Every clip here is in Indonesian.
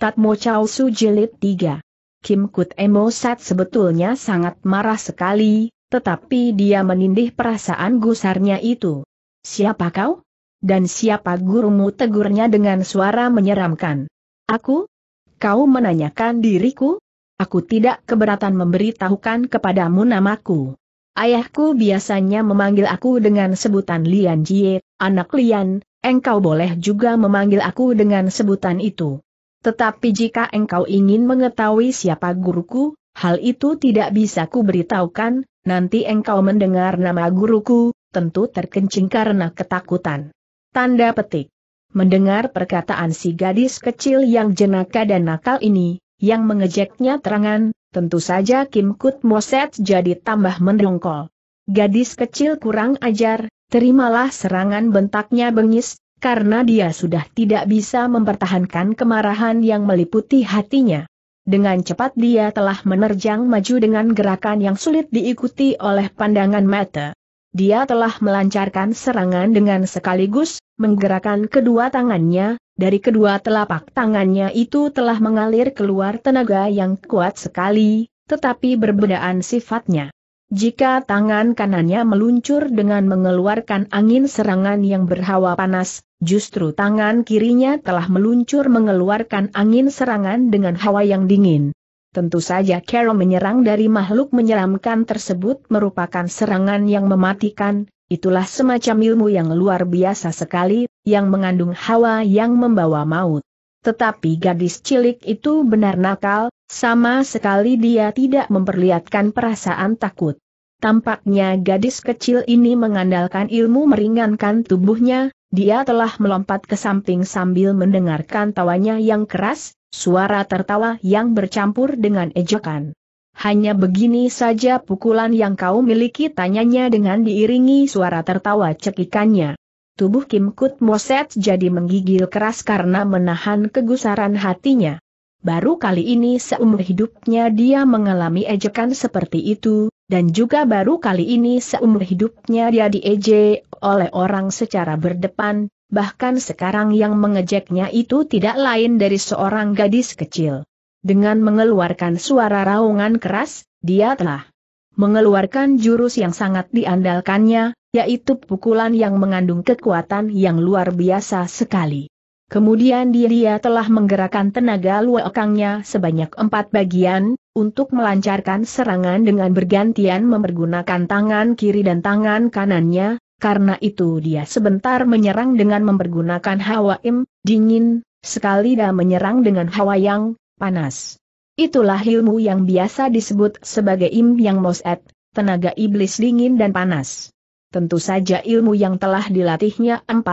Tatmo Chow Su Jilid 3 Kim Kut Emo Sat sebetulnya sangat marah sekali, tetapi dia menindih perasaan gusarnya itu. Siapa kau? Dan siapa gurumu tegurnya dengan suara menyeramkan? Aku? Kau menanyakan diriku? Aku tidak keberatan memberitahukan kepadamu namaku. Ayahku biasanya memanggil aku dengan sebutan Lian Jie, anak Lian, engkau boleh juga memanggil aku dengan sebutan itu. Tetapi jika engkau ingin mengetahui siapa guruku, hal itu tidak bisa kuberitahukan, nanti engkau mendengar nama guruku, tentu terkencing karena ketakutan. Tanda petik. Mendengar perkataan si gadis kecil yang jenaka dan nakal ini, yang mengejeknya terangan, tentu saja Kim Kut Moset jadi tambah mendongkol. Gadis kecil kurang ajar, terimalah serangan bentaknya bengis, karena dia sudah tidak bisa mempertahankan kemarahan yang meliputi hatinya. Dengan cepat dia telah menerjang maju dengan gerakan yang sulit diikuti oleh pandangan mata. Dia telah melancarkan serangan dengan sekaligus, menggerakkan kedua tangannya, dari kedua telapak tangannya itu telah mengalir keluar tenaga yang kuat sekali, tetapi berbedaan sifatnya. Jika tangan kanannya meluncur dengan mengeluarkan angin serangan yang berhawa panas, justru tangan kirinya telah meluncur mengeluarkan angin serangan dengan hawa yang dingin. Tentu saja Carol menyerang dari makhluk menyeramkan tersebut merupakan serangan yang mematikan, itulah semacam ilmu yang luar biasa sekali, yang mengandung hawa yang membawa maut. Tetapi gadis cilik itu benar nakal, sama sekali dia tidak memperlihatkan perasaan takut. Tampaknya gadis kecil ini mengandalkan ilmu meringankan tubuhnya, dia telah melompat ke samping sambil mendengarkan tawanya yang keras, suara tertawa yang bercampur dengan ejekan. Hanya begini saja pukulan yang kau miliki tanyanya dengan diiringi suara tertawa cekikannya. Tubuh Kim Kut Moset jadi menggigil keras karena menahan kegusaran hatinya. Baru kali ini seumur hidupnya dia mengalami ejekan seperti itu, dan juga baru kali ini seumur hidupnya dia diejek oleh orang secara berdepan, bahkan sekarang yang mengejeknya itu tidak lain dari seorang gadis kecil. Dengan mengeluarkan suara raungan keras, dia telah mengeluarkan jurus yang sangat diandalkannya, yaitu pukulan yang mengandung kekuatan yang luar biasa sekali. Kemudian dia telah menggerakkan tenaga luakangnya sebanyak empat bagian, untuk melancarkan serangan dengan bergantian mempergunakan tangan kiri dan tangan kanannya, karena itu dia sebentar menyerang dengan mempergunakan hawa im, dingin, sekali dan menyerang dengan hawa yang panas. Itulah ilmu yang biasa disebut sebagai im yang moset, tenaga iblis dingin dan panas. Tentu saja ilmu yang telah dilatihnya 40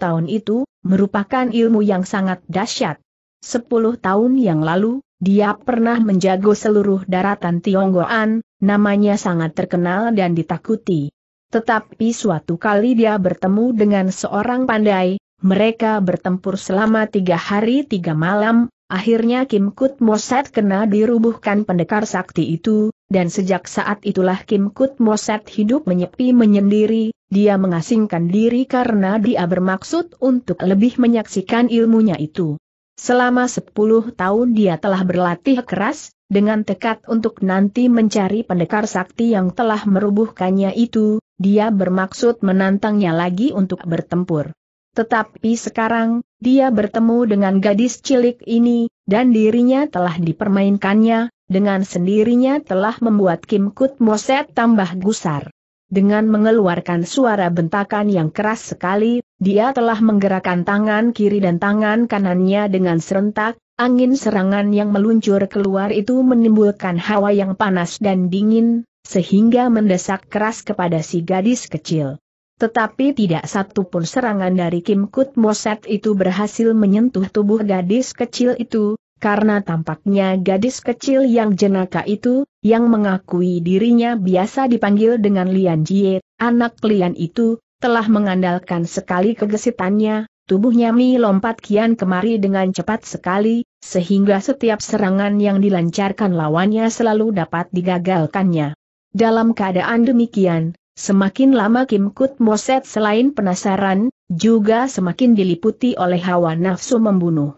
tahun itu, merupakan ilmu yang sangat dahsyat. 10 tahun yang lalu, dia pernah menjago seluruh daratan Tionggoan, namanya sangat terkenal dan ditakuti. Tetapi suatu kali dia bertemu dengan seorang pandai, mereka bertempur selama tiga hari tiga malam, akhirnya Kim Kut Moset kena dirubuhkan pendekar sakti itu, dan sejak saat itulah Kim Kut Moset hidup menyepi menyendiri, dia mengasingkan diri karena dia bermaksud untuk lebih menyaksikan ilmunya itu. Selama 10 tahun dia telah berlatih keras, dengan tekad untuk nanti mencari pendekar sakti yang telah merubuhkannya itu, dia bermaksud menantangnya lagi untuk bertempur. Tetapi sekarang, dia bertemu dengan gadis cilik ini, dan dirinya telah dipermainkannya, dengan sendirinya telah membuat Kim Kut Moset tambah gusar. Dengan mengeluarkan suara bentakan yang keras sekali, dia telah menggerakkan tangan kiri dan tangan kanannya dengan serentak, angin serangan yang meluncur keluar itu menimbulkan hawa yang panas dan dingin, sehingga mendesak keras kepada si gadis kecil. Tetapi tidak satu pun serangan dari Kim Kut Moset itu berhasil menyentuh tubuh gadis kecil itu, karena tampaknya gadis kecil yang jenaka itu, yang mengakui dirinya biasa dipanggil dengan Lian Jie, anak Lian itu, telah mengandalkan sekali kegesitannya, tubuhnya Mi lompat kian kemari dengan cepat sekali, sehingga setiap serangan yang dilancarkan lawannya selalu dapat digagalkannya. Dalam keadaan demikian, Semakin lama Kim Kut Moset selain penasaran, juga semakin diliputi oleh hawa nafsu membunuh.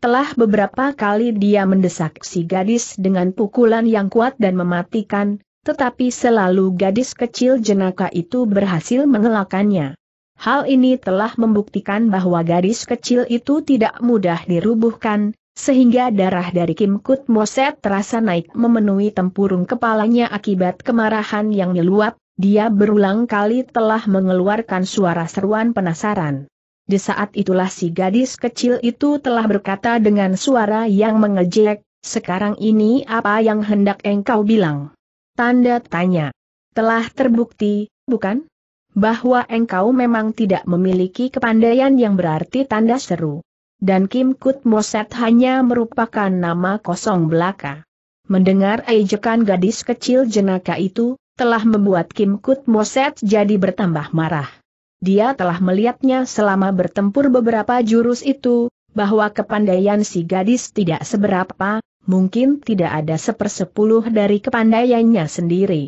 Telah beberapa kali dia mendesak si gadis dengan pukulan yang kuat dan mematikan, tetapi selalu gadis kecil jenaka itu berhasil mengelakannya. Hal ini telah membuktikan bahwa gadis kecil itu tidak mudah dirubuhkan, sehingga darah dari Kim Kut Moset terasa naik memenuhi tempurung kepalanya akibat kemarahan yang meluap, dia berulang kali telah mengeluarkan suara seruan penasaran. Di saat itulah si gadis kecil itu telah berkata dengan suara yang mengejek, sekarang ini apa yang hendak engkau bilang? Tanda tanya. Telah terbukti, bukan? Bahwa engkau memang tidak memiliki kepandaian yang berarti tanda seru. Dan Kim Kut Moset hanya merupakan nama kosong belaka. Mendengar ejekan gadis kecil jenaka itu, telah membuat Kim Kut Moset jadi bertambah marah dia telah melihatnya selama bertempur beberapa jurus itu, bahwa kepandaian si gadis tidak seberapa, mungkin tidak ada sepersepuluh dari kepandaiannya sendiri.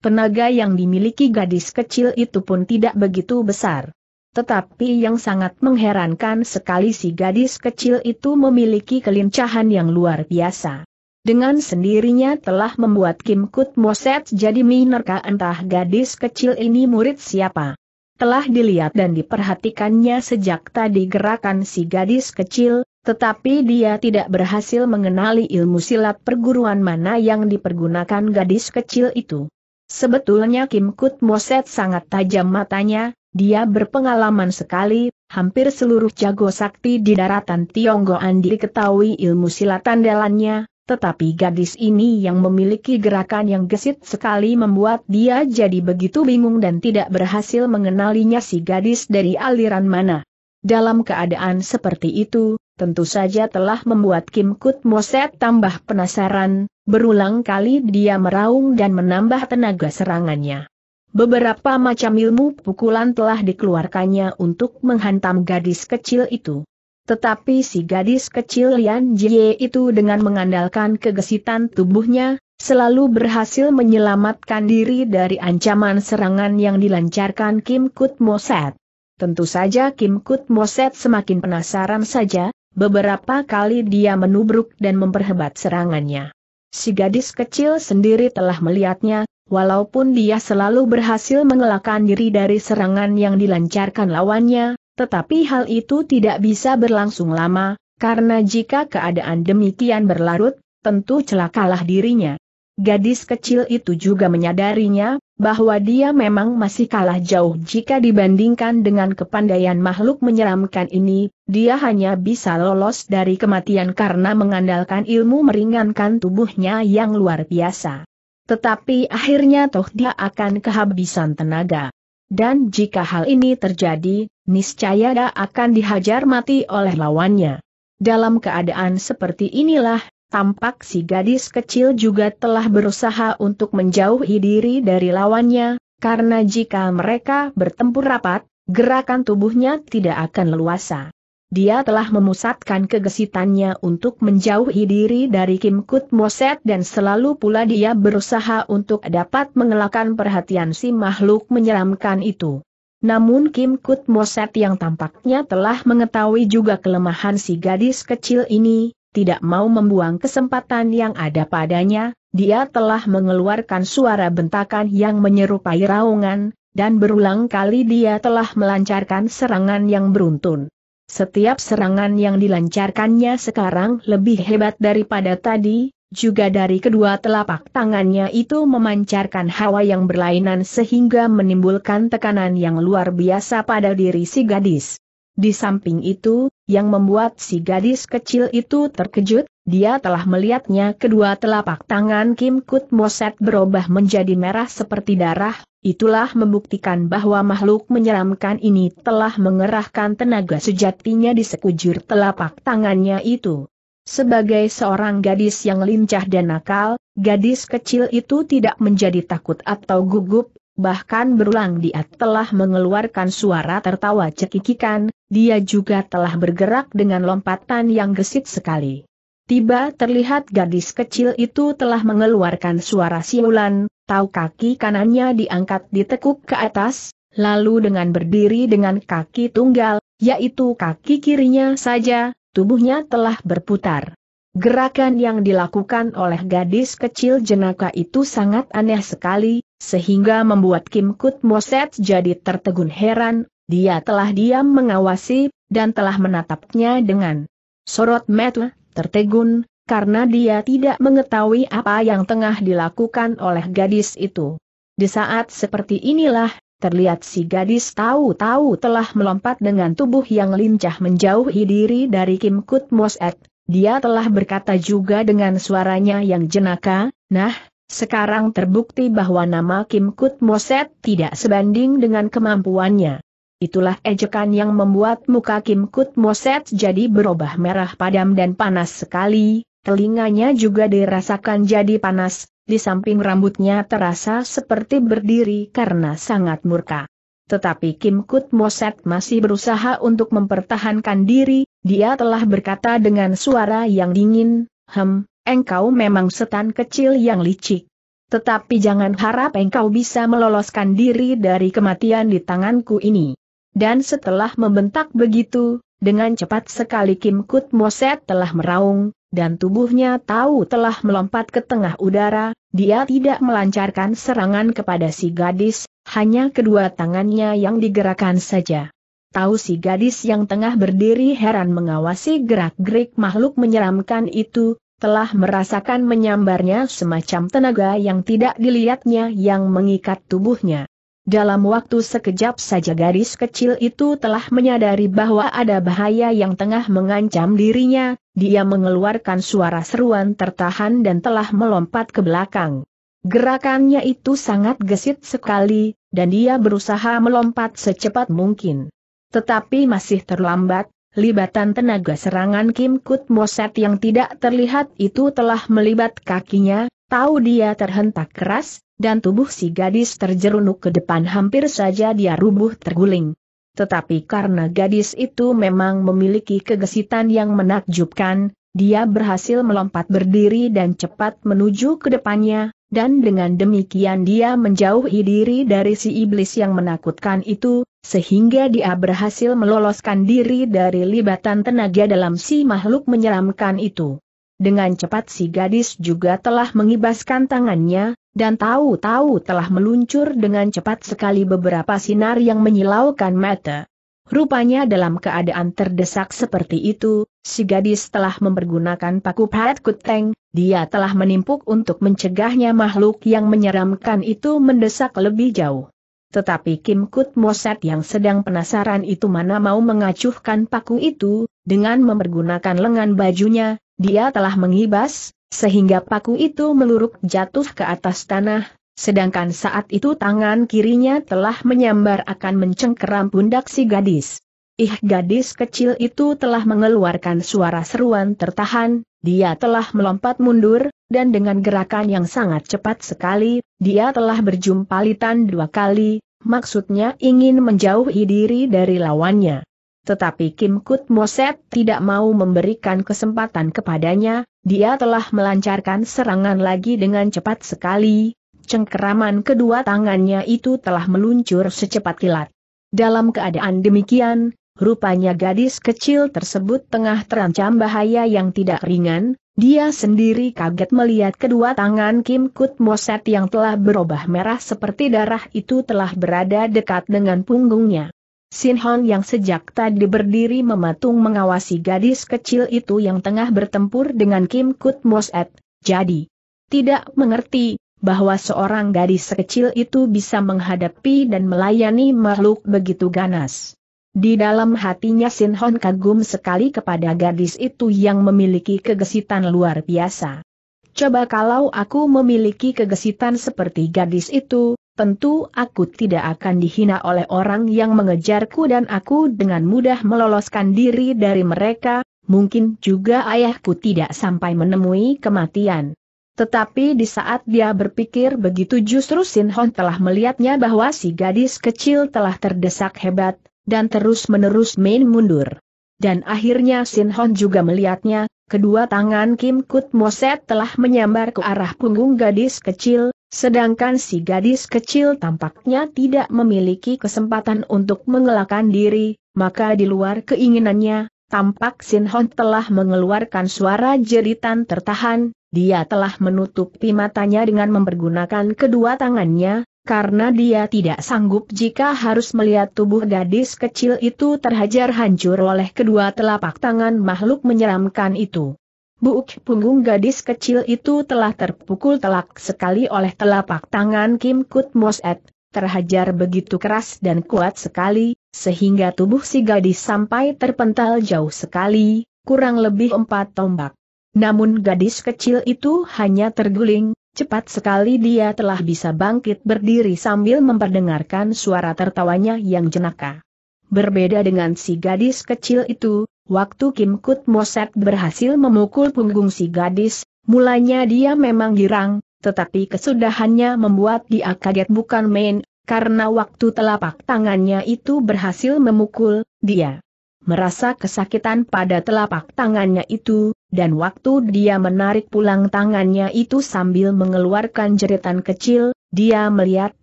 Tenaga yang dimiliki gadis kecil itu pun tidak begitu besar. Tetapi yang sangat mengherankan sekali si gadis kecil itu memiliki kelincahan yang luar biasa. Dengan sendirinya telah membuat Kim Kut Moset jadi minerka entah gadis kecil ini murid siapa telah dilihat dan diperhatikannya sejak tadi gerakan si gadis kecil, tetapi dia tidak berhasil mengenali ilmu silat perguruan mana yang dipergunakan gadis kecil itu. Sebetulnya Kim Kut Moset sangat tajam matanya, dia berpengalaman sekali, hampir seluruh jago sakti di daratan Tionggoan diketahui ilmu silat andalannya, tetapi gadis ini yang memiliki gerakan yang gesit sekali membuat dia jadi begitu bingung dan tidak berhasil mengenalinya si gadis dari aliran mana. Dalam keadaan seperti itu, tentu saja telah membuat Kim Kut Moset tambah penasaran, berulang kali dia meraung dan menambah tenaga serangannya. Beberapa macam ilmu pukulan telah dikeluarkannya untuk menghantam gadis kecil itu. Tetapi si gadis kecil Lian Jie itu dengan mengandalkan kegesitan tubuhnya, selalu berhasil menyelamatkan diri dari ancaman serangan yang dilancarkan Kim Kut Moset. Tentu saja Kim Kut Moset semakin penasaran saja, beberapa kali dia menubruk dan memperhebat serangannya. Si gadis kecil sendiri telah melihatnya, walaupun dia selalu berhasil mengelakkan diri dari serangan yang dilancarkan lawannya, tetapi hal itu tidak bisa berlangsung lama, karena jika keadaan demikian berlarut, tentu celakalah dirinya. Gadis kecil itu juga menyadarinya, bahwa dia memang masih kalah jauh jika dibandingkan dengan kepandaian makhluk menyeramkan ini, dia hanya bisa lolos dari kematian karena mengandalkan ilmu meringankan tubuhnya yang luar biasa. Tetapi akhirnya toh dia akan kehabisan tenaga. Dan jika hal ini terjadi, niscaya dia akan dihajar mati oleh lawannya. Dalam keadaan seperti inilah, tampak si gadis kecil juga telah berusaha untuk menjauhi diri dari lawannya, karena jika mereka bertempur rapat, gerakan tubuhnya tidak akan leluasa. Dia telah memusatkan kegesitannya untuk menjauhi diri dari Kim Kut Moset dan selalu pula dia berusaha untuk dapat mengelakkan perhatian si makhluk menyeramkan itu. Namun Kim Kut Moset yang tampaknya telah mengetahui juga kelemahan si gadis kecil ini, tidak mau membuang kesempatan yang ada padanya, dia telah mengeluarkan suara bentakan yang menyerupai raungan, dan berulang kali dia telah melancarkan serangan yang beruntun. Setiap serangan yang dilancarkannya sekarang lebih hebat daripada tadi, juga dari kedua telapak tangannya itu memancarkan hawa yang berlainan sehingga menimbulkan tekanan yang luar biasa pada diri si gadis. Di samping itu, yang membuat si gadis kecil itu terkejut, dia telah melihatnya kedua telapak tangan Kim Kut Moset berubah menjadi merah seperti darah, itulah membuktikan bahwa makhluk menyeramkan ini telah mengerahkan tenaga sejatinya di sekujur telapak tangannya itu. Sebagai seorang gadis yang lincah dan nakal, gadis kecil itu tidak menjadi takut atau gugup, bahkan berulang dia telah mengeluarkan suara tertawa cekikikan, dia juga telah bergerak dengan lompatan yang gesit sekali. Tiba terlihat gadis kecil itu telah mengeluarkan suara siulan, tahu kaki kanannya diangkat ditekuk ke atas, lalu dengan berdiri dengan kaki tunggal, yaitu kaki kirinya saja, Tubuhnya telah berputar. Gerakan yang dilakukan oleh gadis kecil jenaka itu sangat aneh sekali, sehingga membuat Kim Kut Moset jadi tertegun heran, dia telah diam mengawasi, dan telah menatapnya dengan sorot mata, tertegun, karena dia tidak mengetahui apa yang tengah dilakukan oleh gadis itu. Di saat seperti inilah, Terlihat si gadis tahu-tahu telah melompat dengan tubuh yang lincah menjauhi diri dari Kim Kut Mosek. Dia telah berkata juga dengan suaranya yang jenaka, nah, sekarang terbukti bahwa nama Kim Kut Moset tidak sebanding dengan kemampuannya. Itulah ejekan yang membuat muka Kim Kut Moset jadi berubah merah padam dan panas sekali, telinganya juga dirasakan jadi panas, di samping rambutnya terasa seperti berdiri karena sangat murka. Tetapi Kim Kut Moset masih berusaha untuk mempertahankan diri, dia telah berkata dengan suara yang dingin, Hem, engkau memang setan kecil yang licik. Tetapi jangan harap engkau bisa meloloskan diri dari kematian di tanganku ini. Dan setelah membentak begitu, dengan cepat sekali Kim Kut Moset telah meraung, dan tubuhnya tahu telah melompat ke tengah udara, dia tidak melancarkan serangan kepada si gadis, hanya kedua tangannya yang digerakkan saja. Tahu si gadis yang tengah berdiri heran mengawasi gerak-gerik makhluk menyeramkan itu, telah merasakan menyambarnya semacam tenaga yang tidak dilihatnya yang mengikat tubuhnya. Dalam waktu sekejap saja garis kecil itu telah menyadari bahwa ada bahaya yang tengah mengancam dirinya, dia mengeluarkan suara seruan tertahan dan telah melompat ke belakang. Gerakannya itu sangat gesit sekali, dan dia berusaha melompat secepat mungkin. Tetapi masih terlambat, libatan tenaga serangan Kim Kut Moset yang tidak terlihat itu telah melibat kakinya, Tahu dia terhentak keras, dan tubuh si gadis terjerunuk ke depan hampir saja dia rubuh terguling. Tetapi karena gadis itu memang memiliki kegesitan yang menakjubkan, dia berhasil melompat berdiri dan cepat menuju ke depannya, dan dengan demikian dia menjauhi diri dari si iblis yang menakutkan itu, sehingga dia berhasil meloloskan diri dari libatan tenaga dalam si makhluk menyeramkan itu. Dengan cepat si gadis juga telah mengibaskan tangannya, dan tahu-tahu telah meluncur dengan cepat sekali beberapa sinar yang menyilaukan mata. Rupanya dalam keadaan terdesak seperti itu, si gadis telah mempergunakan paku Pat Kuteng, dia telah menimpuk untuk mencegahnya makhluk yang menyeramkan itu mendesak lebih jauh. Tetapi Kim Kut Moset yang sedang penasaran itu mana mau mengacuhkan paku itu, dengan mempergunakan lengan bajunya, dia telah mengibas, sehingga paku itu meluruk jatuh ke atas tanah, sedangkan saat itu tangan kirinya telah menyambar akan mencengkeram pundak si gadis. Ih gadis kecil itu telah mengeluarkan suara seruan tertahan, dia telah melompat mundur, dan dengan gerakan yang sangat cepat sekali, dia telah berjumpa berjumpalitan dua kali, maksudnya ingin menjauhi diri dari lawannya tetapi Kim Kut Moset tidak mau memberikan kesempatan kepadanya, dia telah melancarkan serangan lagi dengan cepat sekali, cengkeraman kedua tangannya itu telah meluncur secepat kilat. Dalam keadaan demikian, rupanya gadis kecil tersebut tengah terancam bahaya yang tidak ringan, dia sendiri kaget melihat kedua tangan Kim Kut Moset yang telah berubah merah seperti darah itu telah berada dekat dengan punggungnya. Sin Hon yang sejak tadi berdiri mematung mengawasi gadis kecil itu yang tengah bertempur dengan Kim Kut Moset, jadi tidak mengerti bahwa seorang gadis sekecil itu bisa menghadapi dan melayani makhluk begitu ganas. Di dalam hatinya Sin Hon kagum sekali kepada gadis itu yang memiliki kegesitan luar biasa. Coba kalau aku memiliki kegesitan seperti gadis itu, tentu aku tidak akan dihina oleh orang yang mengejarku dan aku dengan mudah meloloskan diri dari mereka, mungkin juga ayahku tidak sampai menemui kematian. Tetapi di saat dia berpikir begitu justru Sin Hon telah melihatnya bahwa si gadis kecil telah terdesak hebat, dan terus-menerus main mundur. Dan akhirnya Sin Hon juga melihatnya, kedua tangan Kim Kut Moset telah menyambar ke arah punggung gadis kecil, Sedangkan si gadis kecil tampaknya tidak memiliki kesempatan untuk mengelakkan diri, maka di luar keinginannya, tampak Sin Hon telah mengeluarkan suara jeritan tertahan, dia telah menutupi matanya dengan mempergunakan kedua tangannya, karena dia tidak sanggup jika harus melihat tubuh gadis kecil itu terhajar hancur oleh kedua telapak tangan makhluk menyeramkan itu. Buk punggung gadis kecil itu telah terpukul telak sekali oleh telapak tangan Kim Kut Moset, terhajar begitu keras dan kuat sekali, sehingga tubuh si gadis sampai terpental jauh sekali, kurang lebih empat tombak. Namun gadis kecil itu hanya terguling, cepat sekali dia telah bisa bangkit berdiri sambil memperdengarkan suara tertawanya yang jenaka. Berbeda dengan si gadis kecil itu, Waktu Kim Kut Moset berhasil memukul punggung si gadis, mulanya dia memang girang, tetapi kesudahannya membuat dia kaget bukan main, karena waktu telapak tangannya itu berhasil memukul, dia merasa kesakitan pada telapak tangannya itu, dan waktu dia menarik pulang tangannya itu sambil mengeluarkan jeritan kecil, dia melihat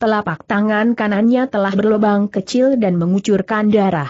telapak tangan kanannya telah berlubang kecil dan mengucurkan darah.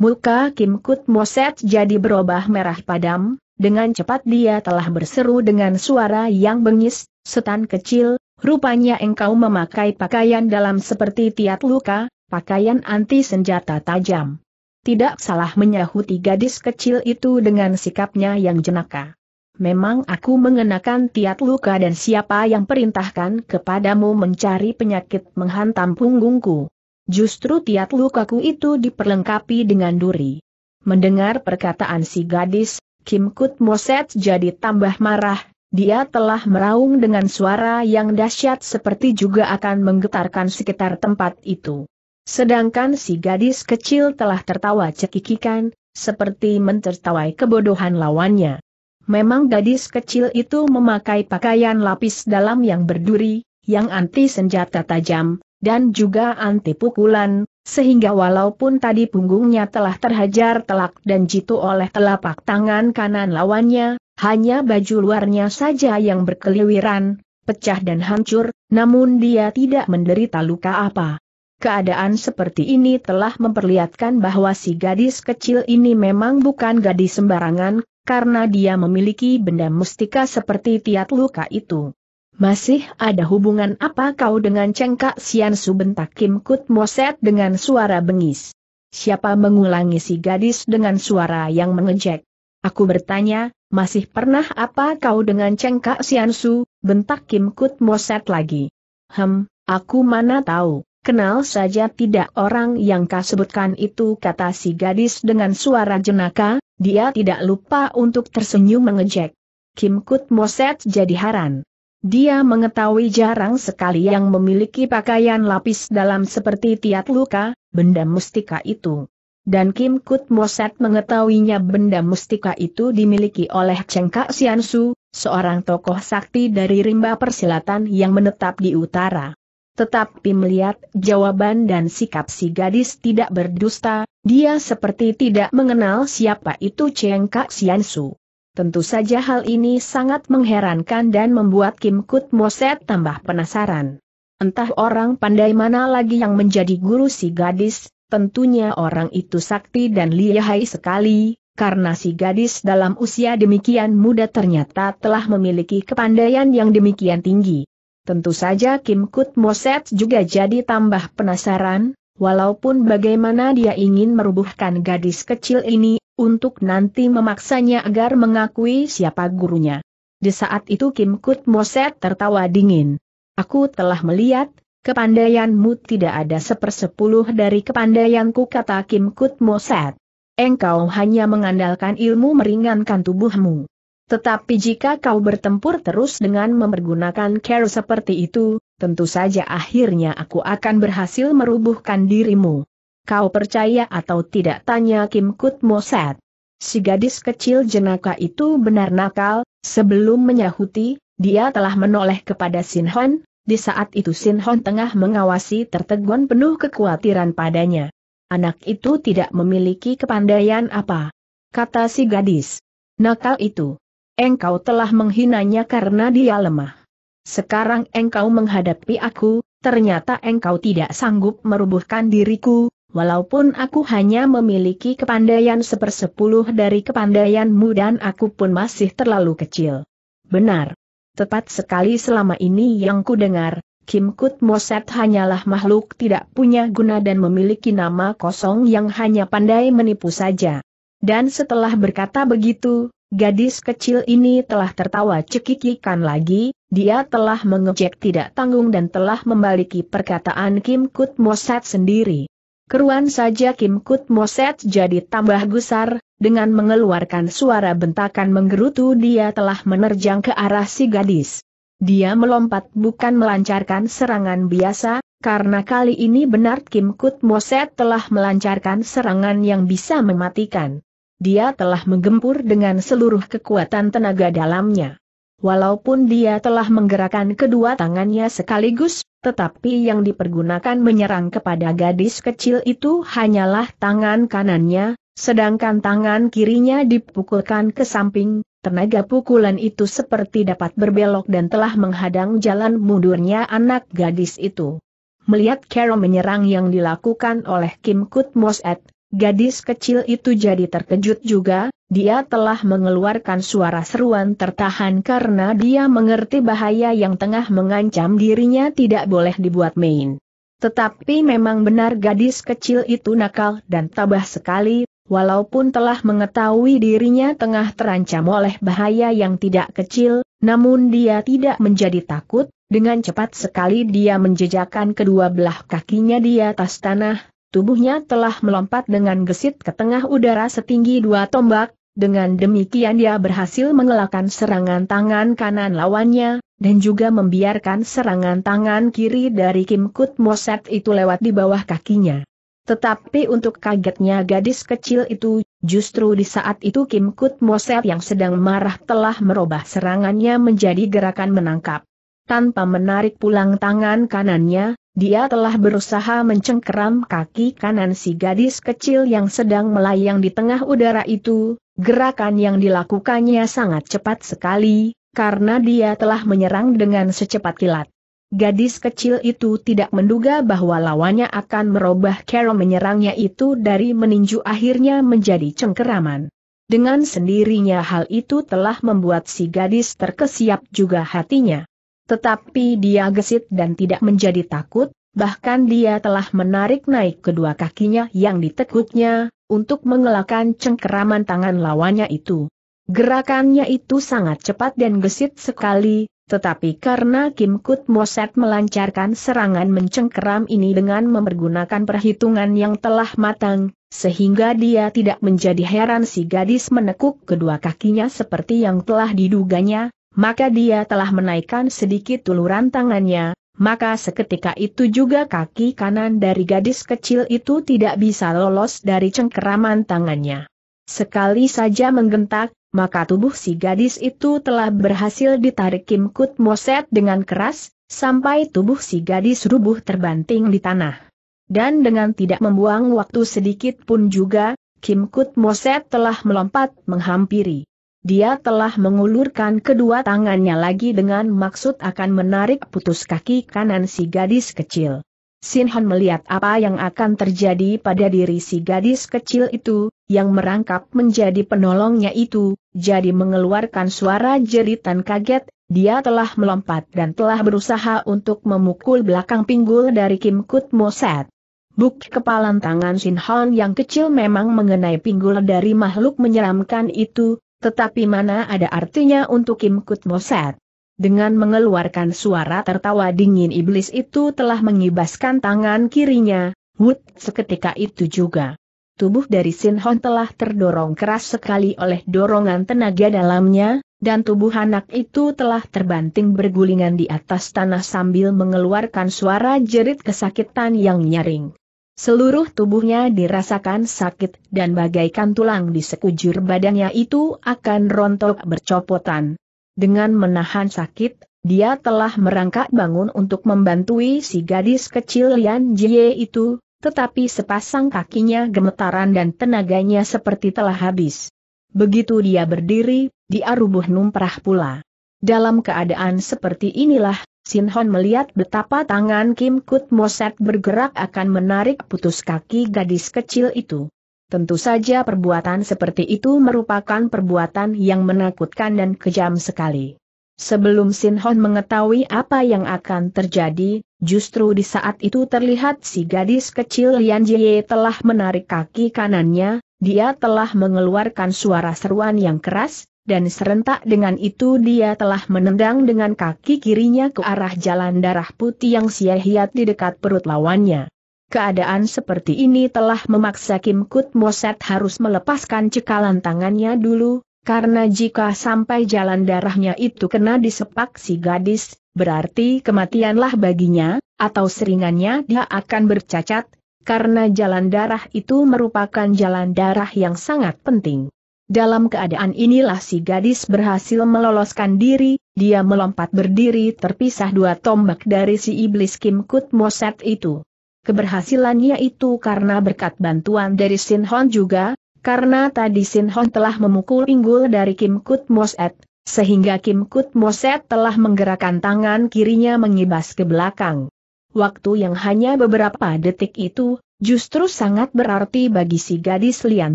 Muka Kim Kut Moset jadi berubah merah padam, dengan cepat dia telah berseru dengan suara yang bengis, setan kecil, rupanya engkau memakai pakaian dalam seperti tiat luka, pakaian anti senjata tajam. Tidak salah menyahuti gadis kecil itu dengan sikapnya yang jenaka. Memang aku mengenakan tiat luka dan siapa yang perintahkan kepadamu mencari penyakit menghantam punggungku. Justru tiap lukaku itu diperlengkapi dengan duri. Mendengar perkataan si gadis, Kim Kut Moset jadi tambah marah, dia telah meraung dengan suara yang dahsyat seperti juga akan menggetarkan sekitar tempat itu. Sedangkan si gadis kecil telah tertawa cekikikan, seperti mentertawai kebodohan lawannya. Memang gadis kecil itu memakai pakaian lapis dalam yang berduri, yang anti senjata tajam, dan juga anti pukulan, sehingga walaupun tadi punggungnya telah terhajar telak dan jitu oleh telapak tangan kanan lawannya, hanya baju luarnya saja yang berkeliwiran, pecah dan hancur, namun dia tidak menderita luka apa. Keadaan seperti ini telah memperlihatkan bahwa si gadis kecil ini memang bukan gadis sembarangan, karena dia memiliki benda mustika seperti tiat luka itu. Masih ada hubungan apa kau dengan cengkak Sian Su bentak Kim Kut Moset dengan suara bengis? Siapa mengulangi si gadis dengan suara yang mengejek? Aku bertanya, masih pernah apa kau dengan cengkak Sian Su, bentak Kim Kut Moset lagi? Hem, aku mana tahu, kenal saja tidak orang yang kau sebutkan itu kata si gadis dengan suara jenaka, dia tidak lupa untuk tersenyum mengejek. Kim Kut Moset jadi haran. Dia mengetahui jarang sekali yang memiliki pakaian lapis dalam seperti tiat luka, benda mustika itu. Dan Kim Kut Moset mengetahuinya benda mustika itu dimiliki oleh Cheng Kak Siansu, seorang tokoh sakti dari rimba persilatan yang menetap di utara. Tetapi melihat jawaban dan sikap si gadis tidak berdusta, dia seperti tidak mengenal siapa itu Cheng Kak Siansu. Tentu saja hal ini sangat mengherankan dan membuat Kim Kut Moset tambah penasaran. Entah orang pandai mana lagi yang menjadi guru si gadis, tentunya orang itu sakti dan lihai sekali, karena si gadis dalam usia demikian muda ternyata telah memiliki kepandaian yang demikian tinggi. Tentu saja Kim Kut Moset juga jadi tambah penasaran, walaupun bagaimana dia ingin merubuhkan gadis kecil ini untuk nanti memaksanya agar mengakui siapa gurunya. Di saat itu Kim Kut Moset tertawa dingin. Aku telah melihat, kepandaianmu tidak ada sepersepuluh dari kepandaianku kata Kim Kut Moset. Engkau hanya mengandalkan ilmu meringankan tubuhmu. Tetapi jika kau bertempur terus dengan memergunakan care seperti itu, tentu saja akhirnya aku akan berhasil merubuhkan dirimu kau percaya atau tidak tanya Kim Kut Moset. Si gadis kecil jenaka itu benar nakal, sebelum menyahuti, dia telah menoleh kepada Sin Hon, di saat itu Sin Hon tengah mengawasi tertegun penuh kekhawatiran padanya. Anak itu tidak memiliki kepandaian apa. Kata si gadis. Nakal itu. Engkau telah menghinanya karena dia lemah. Sekarang engkau menghadapi aku, ternyata engkau tidak sanggup merubuhkan diriku, Walaupun aku hanya memiliki kepandaian sepersepuluh dari kepandaianmu dan aku pun masih terlalu kecil. Benar. Tepat sekali selama ini yang ku dengar, Kim Kut Moset hanyalah makhluk tidak punya guna dan memiliki nama kosong yang hanya pandai menipu saja. Dan setelah berkata begitu, gadis kecil ini telah tertawa cekikikan lagi, dia telah mengejek tidak tanggung dan telah membaliki perkataan Kim Kut Moset sendiri. Keruan saja Kim Kut Moset jadi tambah gusar, dengan mengeluarkan suara bentakan menggerutu dia telah menerjang ke arah si gadis. Dia melompat bukan melancarkan serangan biasa, karena kali ini benar Kim Kut Moset telah melancarkan serangan yang bisa mematikan. Dia telah menggempur dengan seluruh kekuatan tenaga dalamnya. Walaupun dia telah menggerakkan kedua tangannya sekaligus, tetapi yang dipergunakan menyerang kepada gadis kecil itu hanyalah tangan kanannya, sedangkan tangan kirinya dipukulkan ke samping, tenaga pukulan itu seperti dapat berbelok dan telah menghadang jalan mundurnya anak gadis itu. Melihat Carol menyerang yang dilakukan oleh Kim Kut Moset, Gadis kecil itu jadi terkejut juga, dia telah mengeluarkan suara seruan tertahan karena dia mengerti bahaya yang tengah mengancam dirinya tidak boleh dibuat main. Tetapi memang benar gadis kecil itu nakal dan tabah sekali, walaupun telah mengetahui dirinya tengah terancam oleh bahaya yang tidak kecil, namun dia tidak menjadi takut, dengan cepat sekali dia menjejakkan kedua belah kakinya di atas tanah, tubuhnya telah melompat dengan gesit ke tengah udara setinggi dua tombak, dengan demikian dia berhasil mengelakkan serangan tangan kanan lawannya, dan juga membiarkan serangan tangan kiri dari Kim Kut Moset itu lewat di bawah kakinya. Tetapi untuk kagetnya gadis kecil itu, justru di saat itu Kim Kut Moset yang sedang marah telah merubah serangannya menjadi gerakan menangkap. Tanpa menarik pulang tangan kanannya, dia telah berusaha mencengkeram kaki kanan si gadis kecil yang sedang melayang di tengah udara itu, gerakan yang dilakukannya sangat cepat sekali, karena dia telah menyerang dengan secepat kilat. Gadis kecil itu tidak menduga bahwa lawannya akan merubah cara menyerangnya itu dari meninju akhirnya menjadi cengkeraman. Dengan sendirinya hal itu telah membuat si gadis terkesiap juga hatinya. Tetapi dia gesit dan tidak menjadi takut, bahkan dia telah menarik naik kedua kakinya yang ditekuknya, untuk mengelakkan cengkeraman tangan lawannya itu. Gerakannya itu sangat cepat dan gesit sekali, tetapi karena Kim Kut Moset melancarkan serangan mencengkeram ini dengan mempergunakan perhitungan yang telah matang, sehingga dia tidak menjadi heran si gadis menekuk kedua kakinya seperti yang telah diduganya, maka dia telah menaikkan sedikit uluran tangannya, maka seketika itu juga kaki kanan dari gadis kecil itu tidak bisa lolos dari cengkeraman tangannya. Sekali saja menggentak, maka tubuh si gadis itu telah berhasil ditarik Kim Kut Moset dengan keras, sampai tubuh si gadis rubuh terbanting di tanah. Dan dengan tidak membuang waktu sedikit pun juga, Kim Kut Moset telah melompat menghampiri. Dia telah mengulurkan kedua tangannya lagi dengan maksud akan menarik putus kaki kanan si gadis kecil. sin Sinhan melihat apa yang akan terjadi pada diri si gadis kecil itu, yang merangkap menjadi penolongnya itu, jadi mengeluarkan suara jeritan kaget, dia telah melompat dan telah berusaha untuk memukul belakang pinggul dari Kim Kut Moset. Buk kepalan tangan sin Sinhan yang kecil memang mengenai pinggul dari makhluk menyeramkan itu, tetapi mana ada artinya untuk Kim Kut Moset? Dengan mengeluarkan suara tertawa dingin iblis itu telah mengibaskan tangan kirinya, Wut seketika itu juga. Tubuh dari Sin Hon telah terdorong keras sekali oleh dorongan tenaga dalamnya, dan tubuh anak itu telah terbanting bergulingan di atas tanah sambil mengeluarkan suara jerit kesakitan yang nyaring. Seluruh tubuhnya dirasakan sakit dan bagaikan tulang di sekujur badannya itu akan rontok bercopotan. Dengan menahan sakit, dia telah merangkak bangun untuk membantui si gadis kecil Lian Jie itu, tetapi sepasang kakinya gemetaran dan tenaganya seperti telah habis. Begitu dia berdiri, dia rubuh numprah pula. Dalam keadaan seperti inilah, Sinhon Hon melihat betapa tangan Kim Kut Moset bergerak akan menarik putus kaki gadis kecil itu. Tentu saja perbuatan seperti itu merupakan perbuatan yang menakutkan dan kejam sekali. Sebelum Sin Hon mengetahui apa yang akan terjadi, justru di saat itu terlihat si gadis kecil Lian Jie telah menarik kaki kanannya, dia telah mengeluarkan suara seruan yang keras, dan serentak dengan itu dia telah menendang dengan kaki kirinya ke arah jalan darah putih yang sia-hiat di dekat perut lawannya. Keadaan seperti ini telah memaksa Kim Kut Moset harus melepaskan cekalan tangannya dulu, karena jika sampai jalan darahnya itu kena disepak si gadis, berarti kematianlah baginya, atau seringannya dia akan bercacat, karena jalan darah itu merupakan jalan darah yang sangat penting. Dalam keadaan inilah si gadis berhasil meloloskan diri, dia melompat berdiri terpisah dua tombak dari si iblis Kim Kut Moset itu. Keberhasilannya itu karena berkat bantuan dari Sin Hon juga, karena tadi Sin Hon telah memukul pinggul dari Kim Kut Moset, sehingga Kim Kut Moset telah menggerakkan tangan kirinya mengibas ke belakang. Waktu yang hanya beberapa detik itu, justru sangat berarti bagi si gadis Lian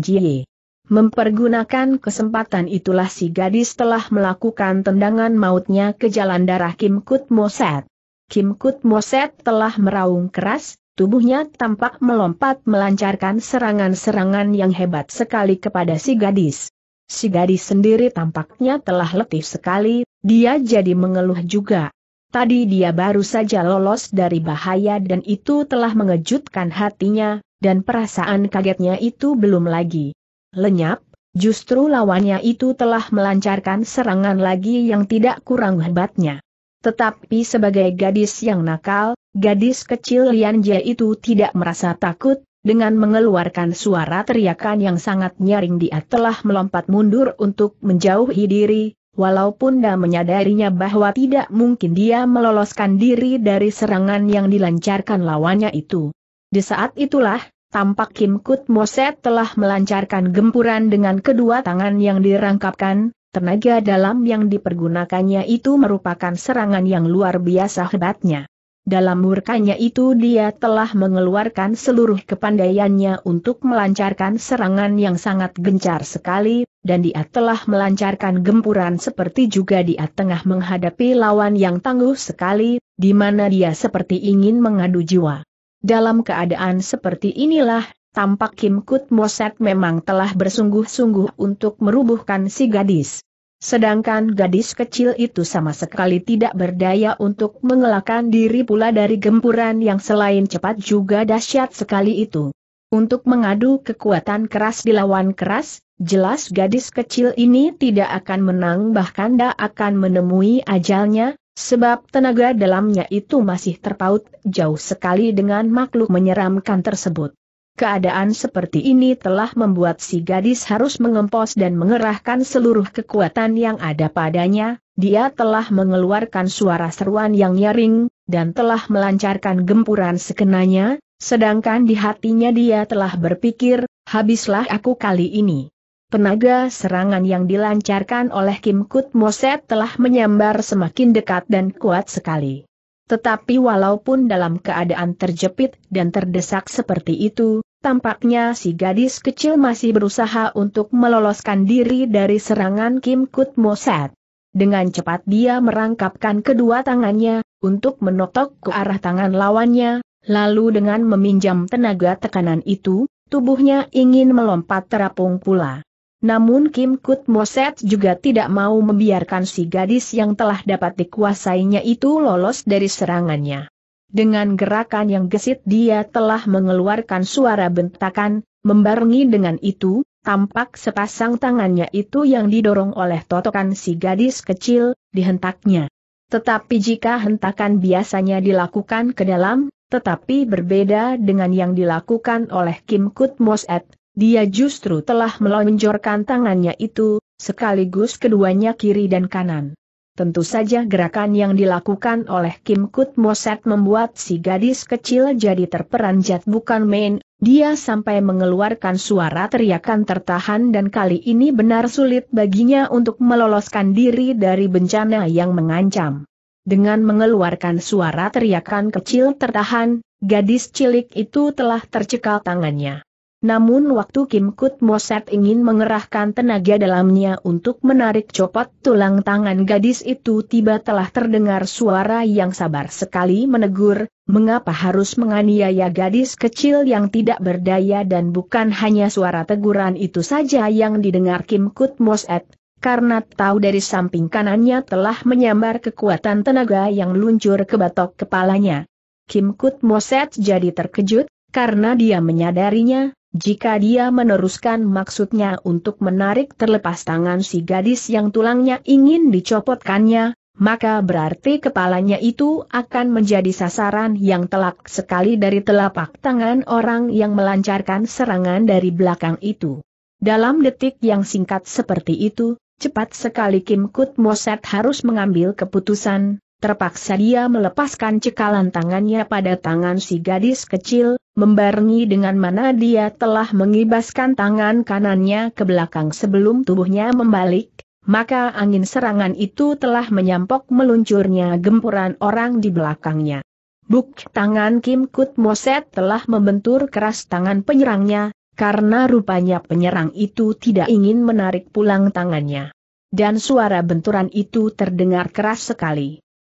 Jie. Mempergunakan kesempatan itulah si gadis telah melakukan tendangan mautnya ke jalan darah Kim Kut Moset. Kim Kut Moset telah meraung keras, tubuhnya tampak melompat melancarkan serangan-serangan yang hebat sekali kepada si gadis. Si gadis sendiri tampaknya telah letih sekali, dia jadi mengeluh juga. Tadi dia baru saja lolos dari bahaya dan itu telah mengejutkan hatinya, dan perasaan kagetnya itu belum lagi lenyap, justru lawannya itu telah melancarkan serangan lagi yang tidak kurang hebatnya. Tetapi sebagai gadis yang nakal, gadis kecil Lian Jie itu tidak merasa takut, dengan mengeluarkan suara teriakan yang sangat nyaring dia telah melompat mundur untuk menjauhi diri, walaupun dia menyadarinya bahwa tidak mungkin dia meloloskan diri dari serangan yang dilancarkan lawannya itu. Di saat itulah, tampak Kim Kut Moset telah melancarkan gempuran dengan kedua tangan yang dirangkapkan, tenaga dalam yang dipergunakannya itu merupakan serangan yang luar biasa hebatnya. Dalam murkanya itu dia telah mengeluarkan seluruh kepandaiannya untuk melancarkan serangan yang sangat gencar sekali, dan dia telah melancarkan gempuran seperti juga dia tengah menghadapi lawan yang tangguh sekali, di mana dia seperti ingin mengadu jiwa. Dalam keadaan seperti inilah, tampak Kim Kut Moset memang telah bersungguh-sungguh untuk merubuhkan si gadis. Sedangkan gadis kecil itu sama sekali tidak berdaya untuk mengelakkan diri pula dari gempuran yang selain cepat juga dahsyat sekali itu. Untuk mengadu kekuatan keras dilawan keras, jelas gadis kecil ini tidak akan menang bahkan tidak akan menemui ajalnya, Sebab tenaga dalamnya itu masih terpaut jauh sekali dengan makhluk menyeramkan tersebut. Keadaan seperti ini telah membuat si gadis harus mengempos dan mengerahkan seluruh kekuatan yang ada padanya, dia telah mengeluarkan suara seruan yang nyaring, dan telah melancarkan gempuran sekenanya, sedangkan di hatinya dia telah berpikir, habislah aku kali ini. Tenaga serangan yang dilancarkan oleh Kim Kut Moset telah menyambar semakin dekat dan kuat sekali. Tetapi walaupun dalam keadaan terjepit dan terdesak seperti itu, tampaknya si gadis kecil masih berusaha untuk meloloskan diri dari serangan Kim Kut Moset. Dengan cepat dia merangkapkan kedua tangannya, untuk menotok ke arah tangan lawannya, lalu dengan meminjam tenaga tekanan itu, tubuhnya ingin melompat terapung pula. Namun Kim Kut Moset juga tidak mau membiarkan si gadis yang telah dapat dikuasainya itu lolos dari serangannya. Dengan gerakan yang gesit dia telah mengeluarkan suara bentakan, membarengi dengan itu, tampak sepasang tangannya itu yang didorong oleh totokan si gadis kecil, dihentaknya. Tetapi jika hentakan biasanya dilakukan ke dalam, tetapi berbeda dengan yang dilakukan oleh Kim Kut Moset, dia justru telah melonjorkan tangannya itu, sekaligus keduanya kiri dan kanan. Tentu saja gerakan yang dilakukan oleh Kim Kut Moset membuat si gadis kecil jadi terperanjat bukan main, dia sampai mengeluarkan suara teriakan tertahan dan kali ini benar sulit baginya untuk meloloskan diri dari bencana yang mengancam. Dengan mengeluarkan suara teriakan kecil tertahan, gadis cilik itu telah tercekal tangannya. Namun waktu Kim Kut Moset ingin mengerahkan tenaga dalamnya untuk menarik copot tulang tangan gadis itu tiba telah terdengar suara yang sabar sekali menegur, mengapa harus menganiaya gadis kecil yang tidak berdaya dan bukan hanya suara teguran itu saja yang didengar Kim Kut Moset, karena tahu dari samping kanannya telah menyambar kekuatan tenaga yang luncur ke batok kepalanya. Kim Kut Moset jadi terkejut, karena dia menyadarinya, jika dia meneruskan maksudnya untuk menarik terlepas tangan si gadis yang tulangnya ingin dicopotkannya, maka berarti kepalanya itu akan menjadi sasaran yang telak sekali dari telapak tangan orang yang melancarkan serangan dari belakang itu. Dalam detik yang singkat seperti itu, cepat sekali Kim Kut Moset harus mengambil keputusan, Terpaksa dia melepaskan cekalan tangannya pada tangan si gadis kecil, membarengi dengan mana dia telah mengibaskan tangan kanannya ke belakang sebelum tubuhnya membalik, maka angin serangan itu telah menyampok meluncurnya gempuran orang di belakangnya. Buk tangan Kim Kut Moset telah membentur keras tangan penyerangnya, karena rupanya penyerang itu tidak ingin menarik pulang tangannya. Dan suara benturan itu terdengar keras sekali.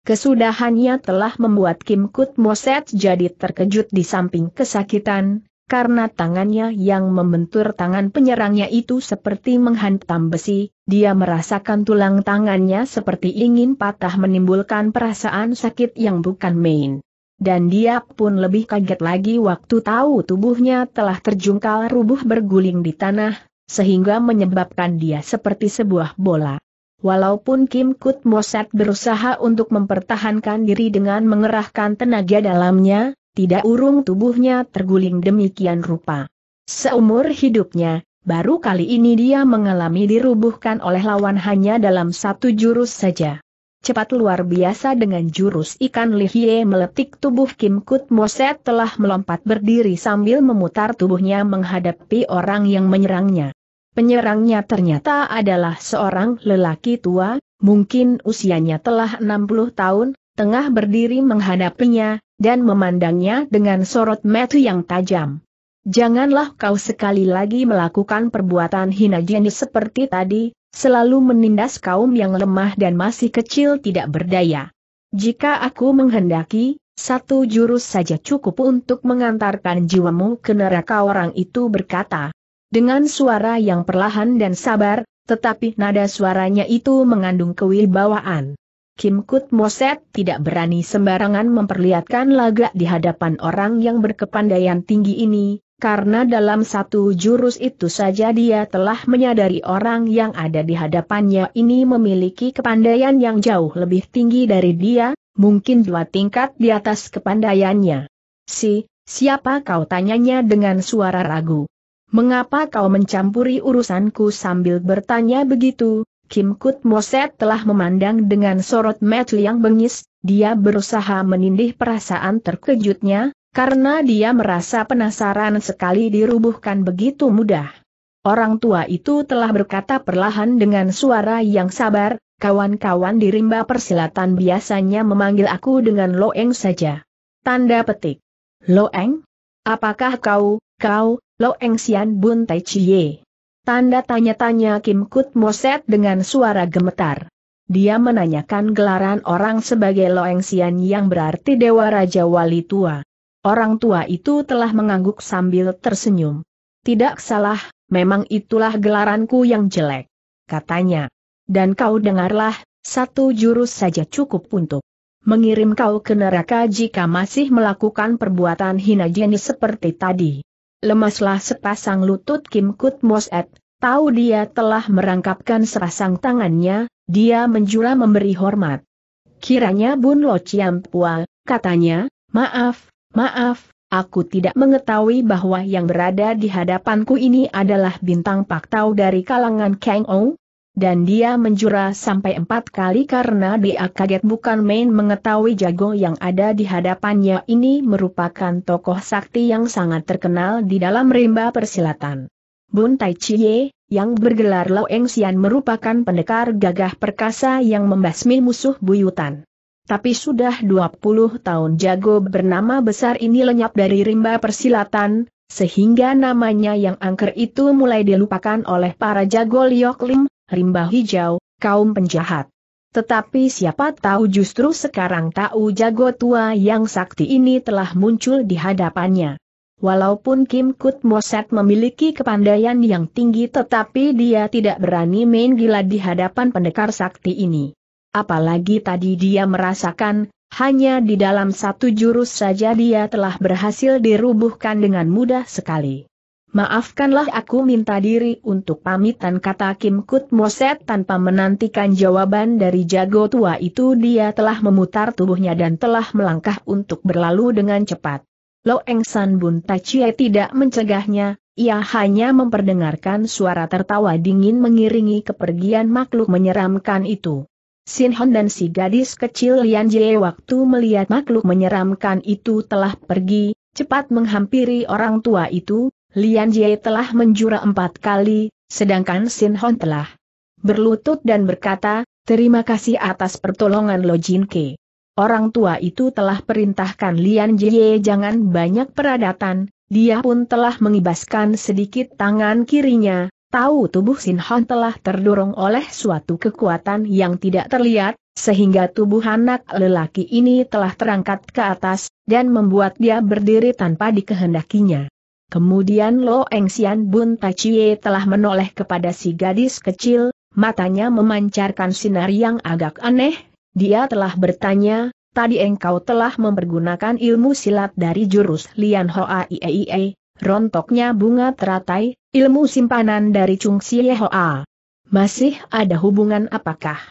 Kesudahannya telah membuat Kim Kut Moset jadi terkejut di samping kesakitan, karena tangannya yang membentur tangan penyerangnya itu seperti menghantam besi, dia merasakan tulang tangannya seperti ingin patah menimbulkan perasaan sakit yang bukan main. Dan dia pun lebih kaget lagi waktu tahu tubuhnya telah terjungkal rubuh berguling di tanah, sehingga menyebabkan dia seperti sebuah bola. Walaupun Kim Kut Mosat berusaha untuk mempertahankan diri dengan mengerahkan tenaga dalamnya, tidak urung tubuhnya terguling demikian rupa. Seumur hidupnya, baru kali ini dia mengalami dirubuhkan oleh lawan hanya dalam satu jurus saja. Cepat luar biasa dengan jurus ikan lihie meletik tubuh Kim Kut Moset telah melompat berdiri sambil memutar tubuhnya menghadapi orang yang menyerangnya. Penyerangnya ternyata adalah seorang lelaki tua, mungkin usianya telah 60 tahun, tengah berdiri menghadapinya, dan memandangnya dengan sorot metu yang tajam. Janganlah kau sekali lagi melakukan perbuatan hina jenis seperti tadi, selalu menindas kaum yang lemah dan masih kecil tidak berdaya. Jika aku menghendaki, satu jurus saja cukup untuk mengantarkan jiwamu ke neraka orang itu berkata, dengan suara yang perlahan dan sabar, tetapi nada suaranya itu mengandung kewibawaan. Kim Kut Moset tidak berani sembarangan memperlihatkan lagak di hadapan orang yang berkepandaian tinggi ini, karena dalam satu jurus itu saja dia telah menyadari orang yang ada di hadapannya ini memiliki kepandaian yang jauh lebih tinggi dari dia, mungkin dua tingkat di atas kepandaiannya. Si, siapa kau tanyanya dengan suara ragu. Mengapa kau mencampuri urusanku sambil bertanya begitu? Kim Kut Moset telah memandang dengan sorot mata yang bengis, dia berusaha menindih perasaan terkejutnya, karena dia merasa penasaran sekali dirubuhkan begitu mudah. Orang tua itu telah berkata perlahan dengan suara yang sabar, kawan-kawan di rimba persilatan biasanya memanggil aku dengan Loeng saja. Tanda petik. Loeng? Apakah kau, Kau, Eng Xian Bun Tai Chie. Tanda tanya-tanya Kim Kut Moset dengan suara gemetar. Dia menanyakan gelaran orang sebagai Eng Xian yang berarti Dewa Raja Wali Tua. Orang tua itu telah mengangguk sambil tersenyum. Tidak salah, memang itulah gelaranku yang jelek. Katanya. Dan kau dengarlah, satu jurus saja cukup untuk mengirim kau ke neraka jika masih melakukan perbuatan hina jenis seperti tadi lemaslah sepasang lutut Kim Kut Moset, tahu dia telah merangkapkan sepasang tangannya, dia menjura memberi hormat. Kiranya Bun Lo Chiam Pua, katanya, maaf, maaf, Aku tidak mengetahui bahwa yang berada di hadapanku ini adalah bintang paktau dari kalangan Kang Ong, dan dia menjura sampai empat kali karena dia kaget bukan main mengetahui jago yang ada di hadapannya ini merupakan tokoh sakti yang sangat terkenal di dalam rimba persilatan. Bun Tai Chie, yang bergelar Eng Xian merupakan pendekar gagah perkasa yang membasmi musuh buyutan. Tapi sudah 20 tahun jago bernama besar ini lenyap dari rimba persilatan, sehingga namanya yang angker itu mulai dilupakan oleh para jago Liok Lim, rimba hijau, kaum penjahat. Tetapi siapa tahu justru sekarang tahu jago tua yang sakti ini telah muncul di hadapannya. Walaupun Kim Kut Moset memiliki kepandaian yang tinggi tetapi dia tidak berani main gila di hadapan pendekar sakti ini. Apalagi tadi dia merasakan, hanya di dalam satu jurus saja dia telah berhasil dirubuhkan dengan mudah sekali. Maafkanlah aku minta diri untuk pamitan kata Kim Kut Moset tanpa menantikan jawaban dari jago tua itu dia telah memutar tubuhnya dan telah melangkah untuk berlalu dengan cepat. Lo Eng San Bun Tachie tidak mencegahnya, ia hanya memperdengarkan suara tertawa dingin mengiringi kepergian makhluk menyeramkan itu. Sin Hon dan si gadis kecil Lian Jie waktu melihat makhluk menyeramkan itu telah pergi, cepat menghampiri orang tua itu, Lian Jie telah menjura empat kali, sedangkan Sin Hon telah berlutut dan berkata, terima kasih atas pertolongan Lo Jin Ke. Orang tua itu telah perintahkan Lian Jie jangan banyak peradatan, dia pun telah mengibaskan sedikit tangan kirinya, tahu tubuh Sin Hon telah terdorong oleh suatu kekuatan yang tidak terlihat, sehingga tubuh anak lelaki ini telah terangkat ke atas, dan membuat dia berdiri tanpa dikehendakinya. Kemudian Lo Eng Sian Bun Tachie telah menoleh kepada si gadis kecil, matanya memancarkan sinar yang agak aneh, dia telah bertanya, tadi engkau telah mempergunakan ilmu silat dari jurus Lian Hoa Iei, rontoknya bunga teratai, ilmu simpanan dari Chung Xie Hoa. Masih ada hubungan apakah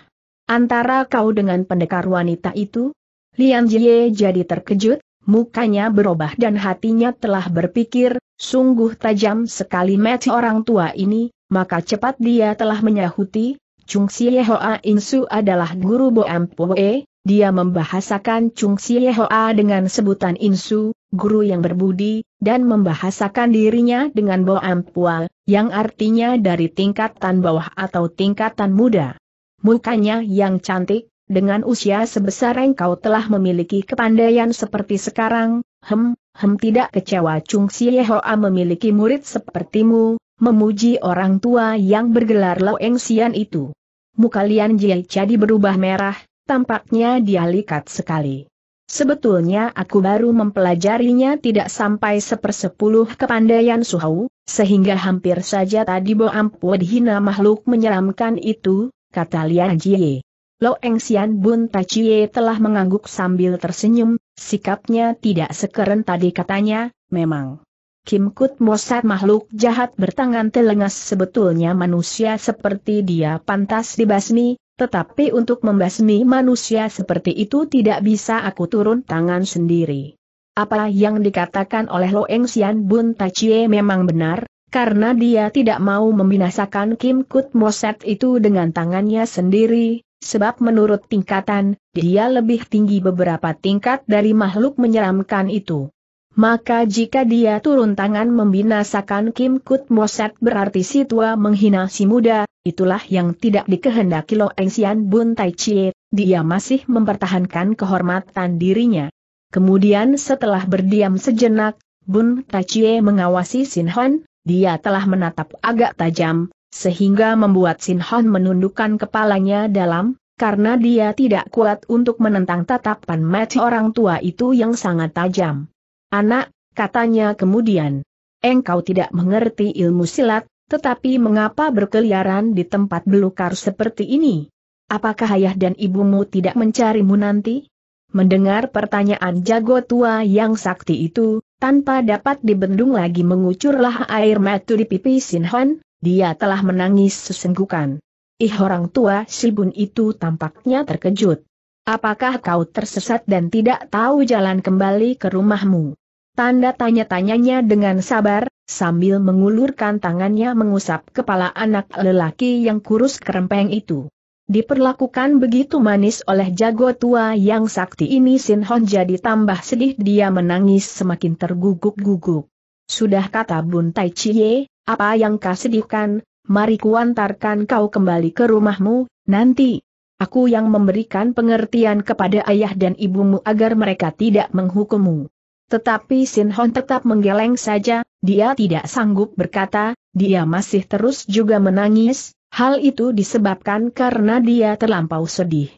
antara kau dengan pendekar wanita itu? Lian Jie jadi terkejut, mukanya berubah dan hatinya telah berpikir, sungguh tajam sekali mati orang tua ini, maka cepat dia telah menyahuti, Chung Xie Hoa Insu adalah guru Bo Ampoe, dia membahasakan Chung Xie Hoa dengan sebutan Insu, guru yang berbudi, dan membahasakan dirinya dengan Bo poe, yang artinya dari tingkatan bawah atau tingkatan muda. Mukanya yang cantik, dengan usia sebesar engkau telah memiliki kepandaian seperti sekarang, hem, hem tidak kecewa Chung Si Hoa memiliki murid sepertimu, memuji orang tua yang bergelar Lo Eng Sian itu. Muka Lian Jie jadi berubah merah, tampaknya dia likat sekali. Sebetulnya aku baru mempelajarinya tidak sampai sepersepuluh kepandaian Suhau, sehingga hampir saja tadi Bo Ampu dihina makhluk menyeramkan itu, kata Lian Jie. Lo Eng Sian Bun Tachie telah mengangguk sambil tersenyum, sikapnya tidak sekeren tadi katanya, memang. Kim Kut Mosat makhluk jahat bertangan telengas sebetulnya manusia seperti dia pantas dibasmi, tetapi untuk membasmi manusia seperti itu tidak bisa aku turun tangan sendiri. Apa yang dikatakan oleh Lo Eng Sian Bun Tachie memang benar, karena dia tidak mau membinasakan Kim Kut Moset itu dengan tangannya sendiri, Sebab menurut tingkatan, dia lebih tinggi beberapa tingkat dari makhluk menyeramkan itu. Maka jika dia turun tangan membinasakan Kim Kut Moset berarti si tua menghina si muda, itulah yang tidak dikehendaki Lo Sian Bun Tai Chie, dia masih mempertahankan kehormatan dirinya. Kemudian setelah berdiam sejenak, Bun Tai Chie mengawasi Sin Han, dia telah menatap agak tajam, sehingga membuat Sin Hon menundukkan kepalanya dalam, karena dia tidak kuat untuk menentang tatapan mata orang tua itu yang sangat tajam. Anak, katanya kemudian, engkau tidak mengerti ilmu silat, tetapi mengapa berkeliaran di tempat belukar seperti ini? Apakah ayah dan ibumu tidak mencarimu nanti? Mendengar pertanyaan jago tua yang sakti itu, tanpa dapat dibendung lagi mengucurlah air mata di pipi Sin Hon, dia telah menangis sesenggukan. Ih orang tua si itu tampaknya terkejut. Apakah kau tersesat dan tidak tahu jalan kembali ke rumahmu? Tanda tanya-tanyanya dengan sabar, sambil mengulurkan tangannya mengusap kepala anak lelaki yang kurus kerempeng itu. Diperlakukan begitu manis oleh jago tua yang sakti ini Sin Hon jadi tambah sedih dia menangis semakin terguguk-guguk. Sudah kata Bun Tai Chie, apa yang kau sedihkan, mari kuantarkan kau kembali ke rumahmu, nanti. Aku yang memberikan pengertian kepada ayah dan ibumu agar mereka tidak menghukummu. Tetapi Sin Hon tetap menggeleng saja, dia tidak sanggup berkata, dia masih terus juga menangis, hal itu disebabkan karena dia terlampau sedih.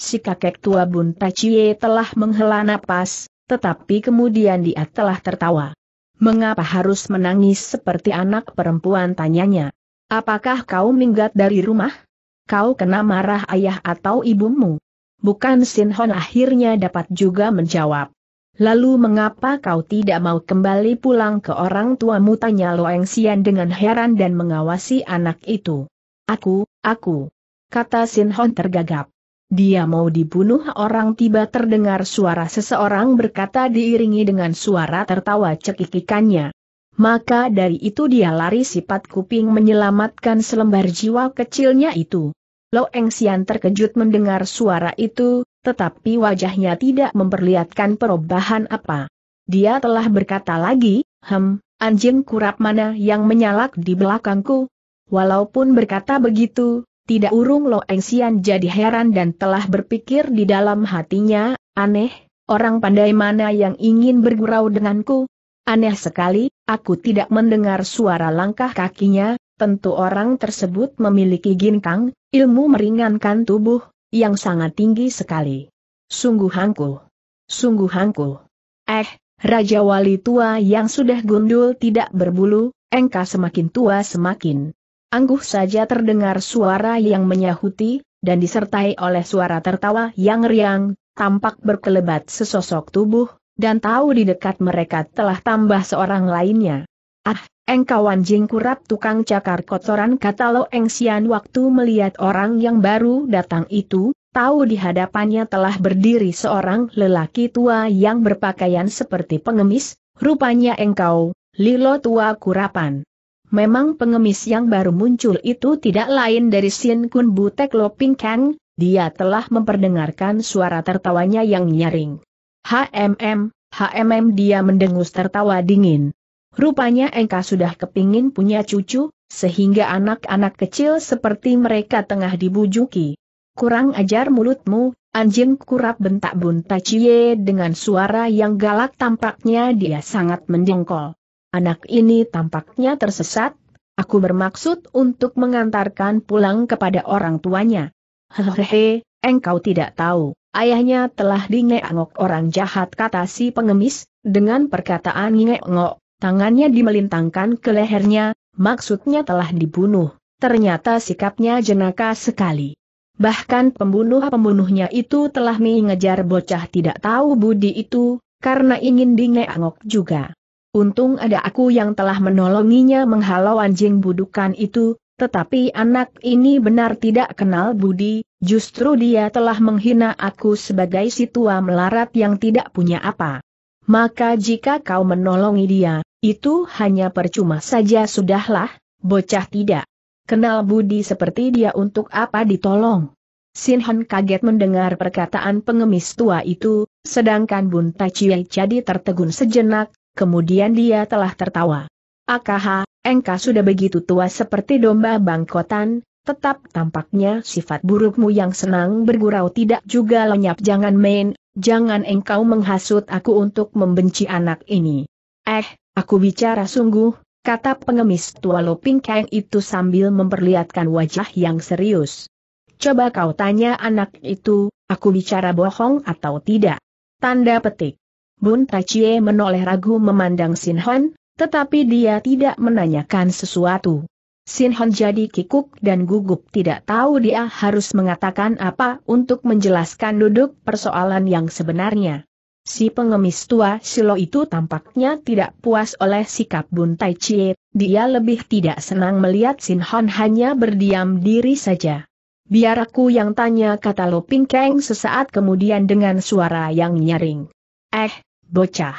Si kakek tua Bun Tachie telah menghela napas, tetapi kemudian dia telah tertawa. Mengapa harus menangis seperti anak perempuan tanyanya? Apakah kau minggat dari rumah? Kau kena marah ayah atau ibumu? Bukan Hon akhirnya dapat juga menjawab. Lalu mengapa kau tidak mau kembali pulang ke orang tuamu tanya Loeng Xian dengan heran dan mengawasi anak itu. Aku, aku. Kata Hon tergagap. Dia mau dibunuh orang tiba terdengar suara seseorang berkata diiringi dengan suara tertawa cekikikannya. Maka dari itu dia lari sifat kuping menyelamatkan selembar jiwa kecilnya itu. Lo Eng Sian terkejut mendengar suara itu, tetapi wajahnya tidak memperlihatkan perubahan apa. Dia telah berkata lagi, hem, anjing kurap mana yang menyalak di belakangku? Walaupun berkata begitu, tidak urung Lo Engsian jadi heran dan telah berpikir di dalam hatinya, aneh, orang pandai mana yang ingin bergurau denganku? Aneh sekali, aku tidak mendengar suara langkah kakinya, tentu orang tersebut memiliki ginkang, ilmu meringankan tubuh, yang sangat tinggi sekali. Sungguh hangku. Sungguh hangku. Eh, Raja Wali tua yang sudah gundul tidak berbulu, engkau semakin tua semakin Angguh saja terdengar suara yang menyahuti, dan disertai oleh suara tertawa yang riang, tampak berkelebat sesosok tubuh, dan tahu di dekat mereka telah tambah seorang lainnya. Ah, engkau anjing kurap tukang cakar kotoran kata Lo engsian waktu melihat orang yang baru datang itu, tahu di hadapannya telah berdiri seorang lelaki tua yang berpakaian seperti pengemis, rupanya engkau, Lilo tua kurapan. Memang pengemis yang baru muncul itu tidak lain dari Sin Kun Butek Loping Kang, dia telah memperdengarkan suara tertawanya yang nyaring. HMM, HMM dia mendengus tertawa dingin. Rupanya Engkau sudah kepingin punya cucu, sehingga anak-anak kecil seperti mereka tengah dibujuki. Kurang ajar mulutmu, anjing kurap bentak Bunta Cie dengan suara yang galak tampaknya dia sangat mendengkol. Anak ini tampaknya tersesat, aku bermaksud untuk mengantarkan pulang kepada orang tuanya. Hehehe, engkau tidak tahu, ayahnya telah dingeangok orang jahat kata si pengemis, dengan perkataan ngeangok, tangannya dimelintangkan ke lehernya, maksudnya telah dibunuh. Ternyata sikapnya jenaka sekali. Bahkan pembunuh-pembunuhnya itu telah mengejar bocah tidak tahu budi itu, karena ingin dingeangok juga. Untung ada aku yang telah menolonginya menghalau anjing budukan itu, tetapi anak ini benar tidak kenal budi, justru dia telah menghina aku sebagai si tua melarat yang tidak punya apa. Maka jika kau menolongi dia, itu hanya percuma saja sudahlah, bocah tidak. Kenal budi seperti dia untuk apa ditolong. Sinhan kaget mendengar perkataan pengemis tua itu, sedangkan Bun Tachiye jadi tertegun sejenak, kemudian dia telah tertawa. Akaha, engkau sudah begitu tua seperti domba bangkotan, tetap tampaknya sifat burukmu yang senang bergurau tidak juga lenyap jangan main, jangan engkau menghasut aku untuk membenci anak ini. Eh, aku bicara sungguh, kata pengemis tua Loping Kang itu sambil memperlihatkan wajah yang serius. Coba kau tanya anak itu, aku bicara bohong atau tidak. Tanda petik. Bun Tachie menoleh ragu memandang Sin Hon, tetapi dia tidak menanyakan sesuatu. Sin Hon jadi kikuk dan gugup tidak tahu dia harus mengatakan apa untuk menjelaskan duduk persoalan yang sebenarnya. Si pengemis tua Silo itu tampaknya tidak puas oleh sikap Bun Tai Chie, dia lebih tidak senang melihat Sin Hon hanya berdiam diri saja. Biar aku yang tanya kata Lo Ping Kang sesaat kemudian dengan suara yang nyaring. Eh, bocah.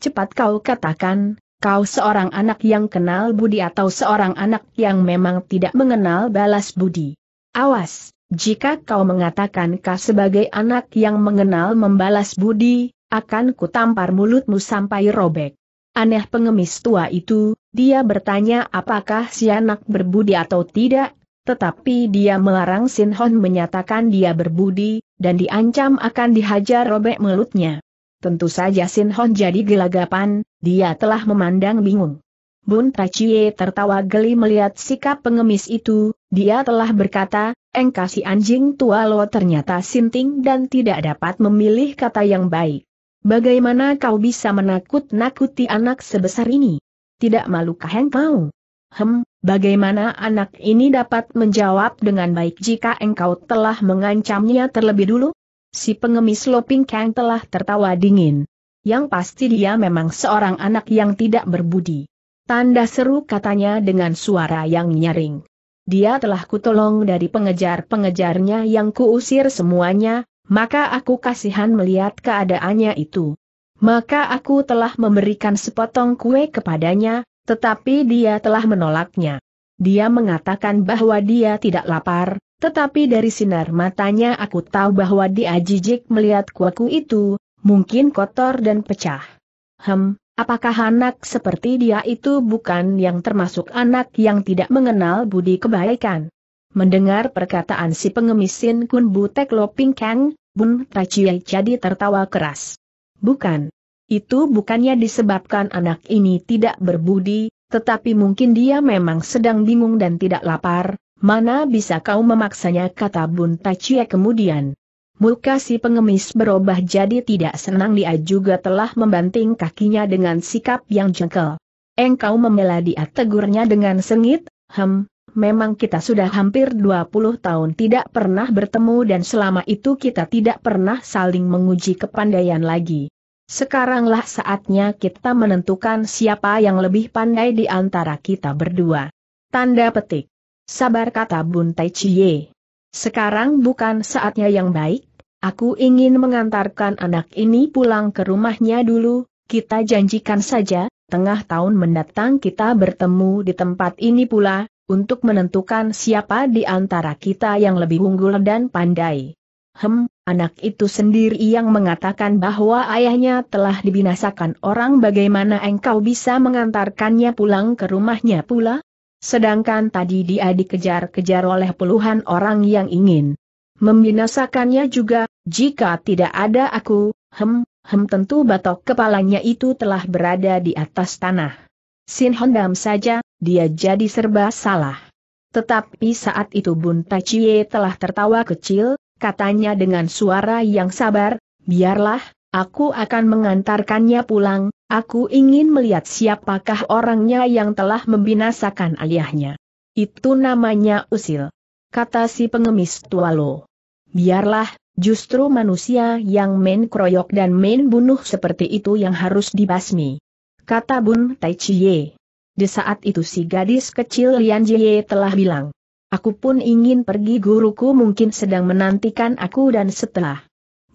Cepat kau katakan, kau seorang anak yang kenal budi atau seorang anak yang memang tidak mengenal balas budi. Awas, jika kau mengatakan kau sebagai anak yang mengenal membalas budi, akan kutampar mulutmu sampai robek. Aneh pengemis tua itu, dia bertanya apakah si anak berbudi atau tidak, tetapi dia melarang Sin Hon menyatakan dia berbudi, dan diancam akan dihajar robek mulutnya. Tentu saja Sin Hon jadi gelagapan, dia telah memandang bingung. Bun Tachie tertawa geli melihat sikap pengemis itu, dia telah berkata, engkau si anjing tua lo ternyata sinting dan tidak dapat memilih kata yang baik. Bagaimana kau bisa menakut-nakuti anak sebesar ini? Tidak malukah engkau? Hem, bagaimana anak ini dapat menjawab dengan baik jika engkau telah mengancamnya terlebih dulu? si pengemis Loping Kang telah tertawa dingin. Yang pasti dia memang seorang anak yang tidak berbudi. Tanda seru katanya dengan suara yang nyaring. Dia telah kutolong dari pengejar-pengejarnya yang kuusir semuanya, maka aku kasihan melihat keadaannya itu. Maka aku telah memberikan sepotong kue kepadanya, tetapi dia telah menolaknya. Dia mengatakan bahwa dia tidak lapar, tetapi dari sinar matanya aku tahu bahwa dia jijik melihat kuaku itu, mungkin kotor dan pecah. Hem, apakah anak seperti dia itu bukan yang termasuk anak yang tidak mengenal budi kebaikan? Mendengar perkataan si pengemisin Sin Kun Butek Loping Kang, Bun Tachiye jadi tertawa keras. Bukan. Itu bukannya disebabkan anak ini tidak berbudi, tetapi mungkin dia memang sedang bingung dan tidak lapar, Mana bisa kau memaksanya kata Bun Tacie kemudian. Muka si pengemis berubah jadi tidak senang dia juga telah membanting kakinya dengan sikap yang jengkel. Engkau membela dia tegurnya dengan sengit, hem, memang kita sudah hampir 20 tahun tidak pernah bertemu dan selama itu kita tidak pernah saling menguji kepandaian lagi. Sekaranglah saatnya kita menentukan siapa yang lebih pandai di antara kita berdua. Tanda petik. Sabar kata Bun Tai Chie. Sekarang bukan saatnya yang baik, aku ingin mengantarkan anak ini pulang ke rumahnya dulu, kita janjikan saja, tengah tahun mendatang kita bertemu di tempat ini pula, untuk menentukan siapa di antara kita yang lebih unggul dan pandai. Hem, anak itu sendiri yang mengatakan bahwa ayahnya telah dibinasakan orang bagaimana engkau bisa mengantarkannya pulang ke rumahnya pula? Sedangkan tadi dia dikejar-kejar oleh puluhan orang yang ingin membinasakannya juga, jika tidak ada aku, hem, hem tentu batok kepalanya itu telah berada di atas tanah. Sin Hondam saja, dia jadi serba salah. Tetapi saat itu Bun Tachie telah tertawa kecil, katanya dengan suara yang sabar, biarlah, Aku akan mengantarkannya pulang, aku ingin melihat siapakah orangnya yang telah membinasakan ayahnya. Itu namanya usil. Kata si pengemis tua lo. Biarlah, justru manusia yang main kroyok dan main bunuh seperti itu yang harus dibasmi. Kata Bun Tai Chie. Di saat itu si gadis kecil Lian Jie telah bilang. Aku pun ingin pergi guruku mungkin sedang menantikan aku dan setelah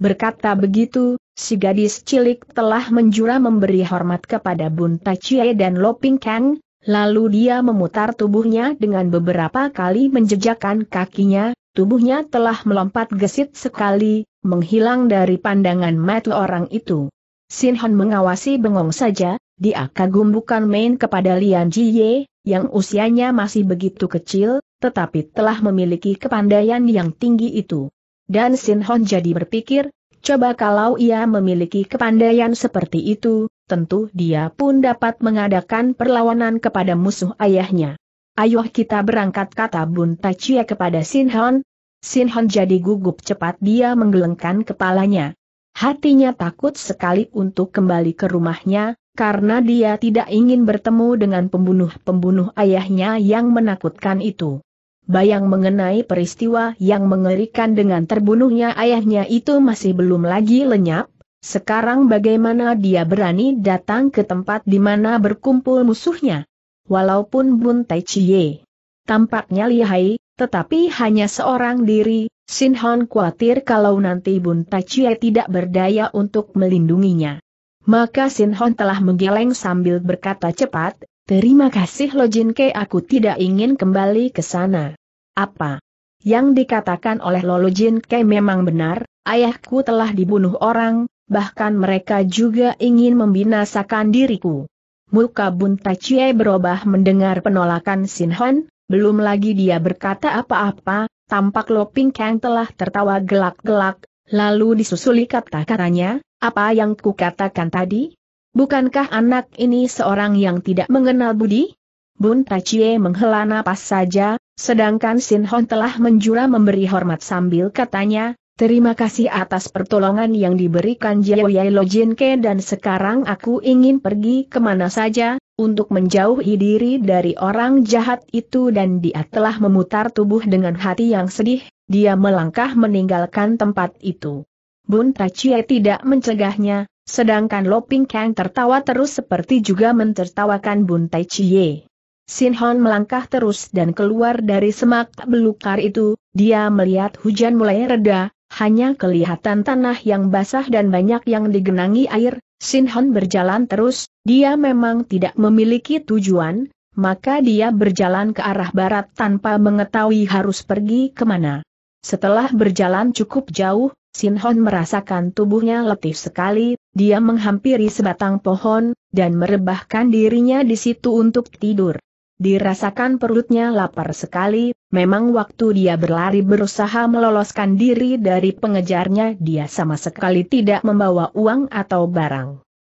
berkata begitu, Si gadis cilik telah menjura memberi hormat kepada Bun Tacie dan Loping Kang, lalu dia memutar tubuhnya dengan beberapa kali menjejakkan kakinya, tubuhnya telah melompat gesit sekali, menghilang dari pandangan mata orang itu. Sinhon mengawasi bengong saja, dia kagum bukan main kepada Lian Jiye, yang usianya masih begitu kecil, tetapi telah memiliki kepandaian yang tinggi itu. Dan Sinhon jadi berpikir, Coba kalau ia memiliki kepandaian seperti itu, tentu dia pun dapat mengadakan perlawanan kepada musuh ayahnya. Ayo kita berangkat kata Bun Tachie kepada Sin-han. sin Sinhon jadi gugup cepat dia menggelengkan kepalanya. Hatinya takut sekali untuk kembali ke rumahnya, karena dia tidak ingin bertemu dengan pembunuh-pembunuh ayahnya yang menakutkan itu. Bayang mengenai peristiwa yang mengerikan dengan terbunuhnya ayahnya itu masih belum lagi lenyap, sekarang bagaimana dia berani datang ke tempat di mana berkumpul musuhnya? Walaupun Bun Tai Chie tampaknya lihai, tetapi hanya seorang diri, Sin Hon khawatir kalau nanti Bun Tai Chie tidak berdaya untuk melindunginya. Maka Sin Hon telah menggeleng sambil berkata cepat, Terima kasih Jin Ke aku tidak ingin kembali ke sana. Apa? Yang dikatakan oleh Jin Ke memang benar, ayahku telah dibunuh orang, bahkan mereka juga ingin membinasakan diriku. Muka Bun Cie berubah mendengar penolakan Sin Han, belum lagi dia berkata apa-apa, tampak Lo Ping Kang telah tertawa gelak-gelak, lalu disusuli kata-katanya, apa yang kukatakan tadi? Bukankah anak ini seorang yang tidak mengenal budi? Bun Tachie menghela napas saja, sedangkan Sin Hon telah menjura memberi hormat sambil katanya, Terima kasih atas pertolongan yang diberikan Jiaoyai Lojinke dan sekarang aku ingin pergi kemana saja, untuk menjauhi diri dari orang jahat itu dan dia telah memutar tubuh dengan hati yang sedih, dia melangkah meninggalkan tempat itu. Bun Tachie tidak mencegahnya, Sedangkan Loping Kang tertawa terus seperti juga mentertawakan Bun Tai Chie. Sin Hon melangkah terus dan keluar dari semak belukar itu, dia melihat hujan mulai reda, hanya kelihatan tanah yang basah dan banyak yang digenangi air, Sin Hon berjalan terus, dia memang tidak memiliki tujuan, maka dia berjalan ke arah barat tanpa mengetahui harus pergi kemana. Setelah berjalan cukup jauh, Sinhon merasakan tubuhnya letih sekali, dia menghampiri sebatang pohon, dan merebahkan dirinya di situ untuk tidur. Dirasakan perutnya lapar sekali, memang waktu dia berlari berusaha meloloskan diri dari pengejarnya dia sama sekali tidak membawa uang atau barang.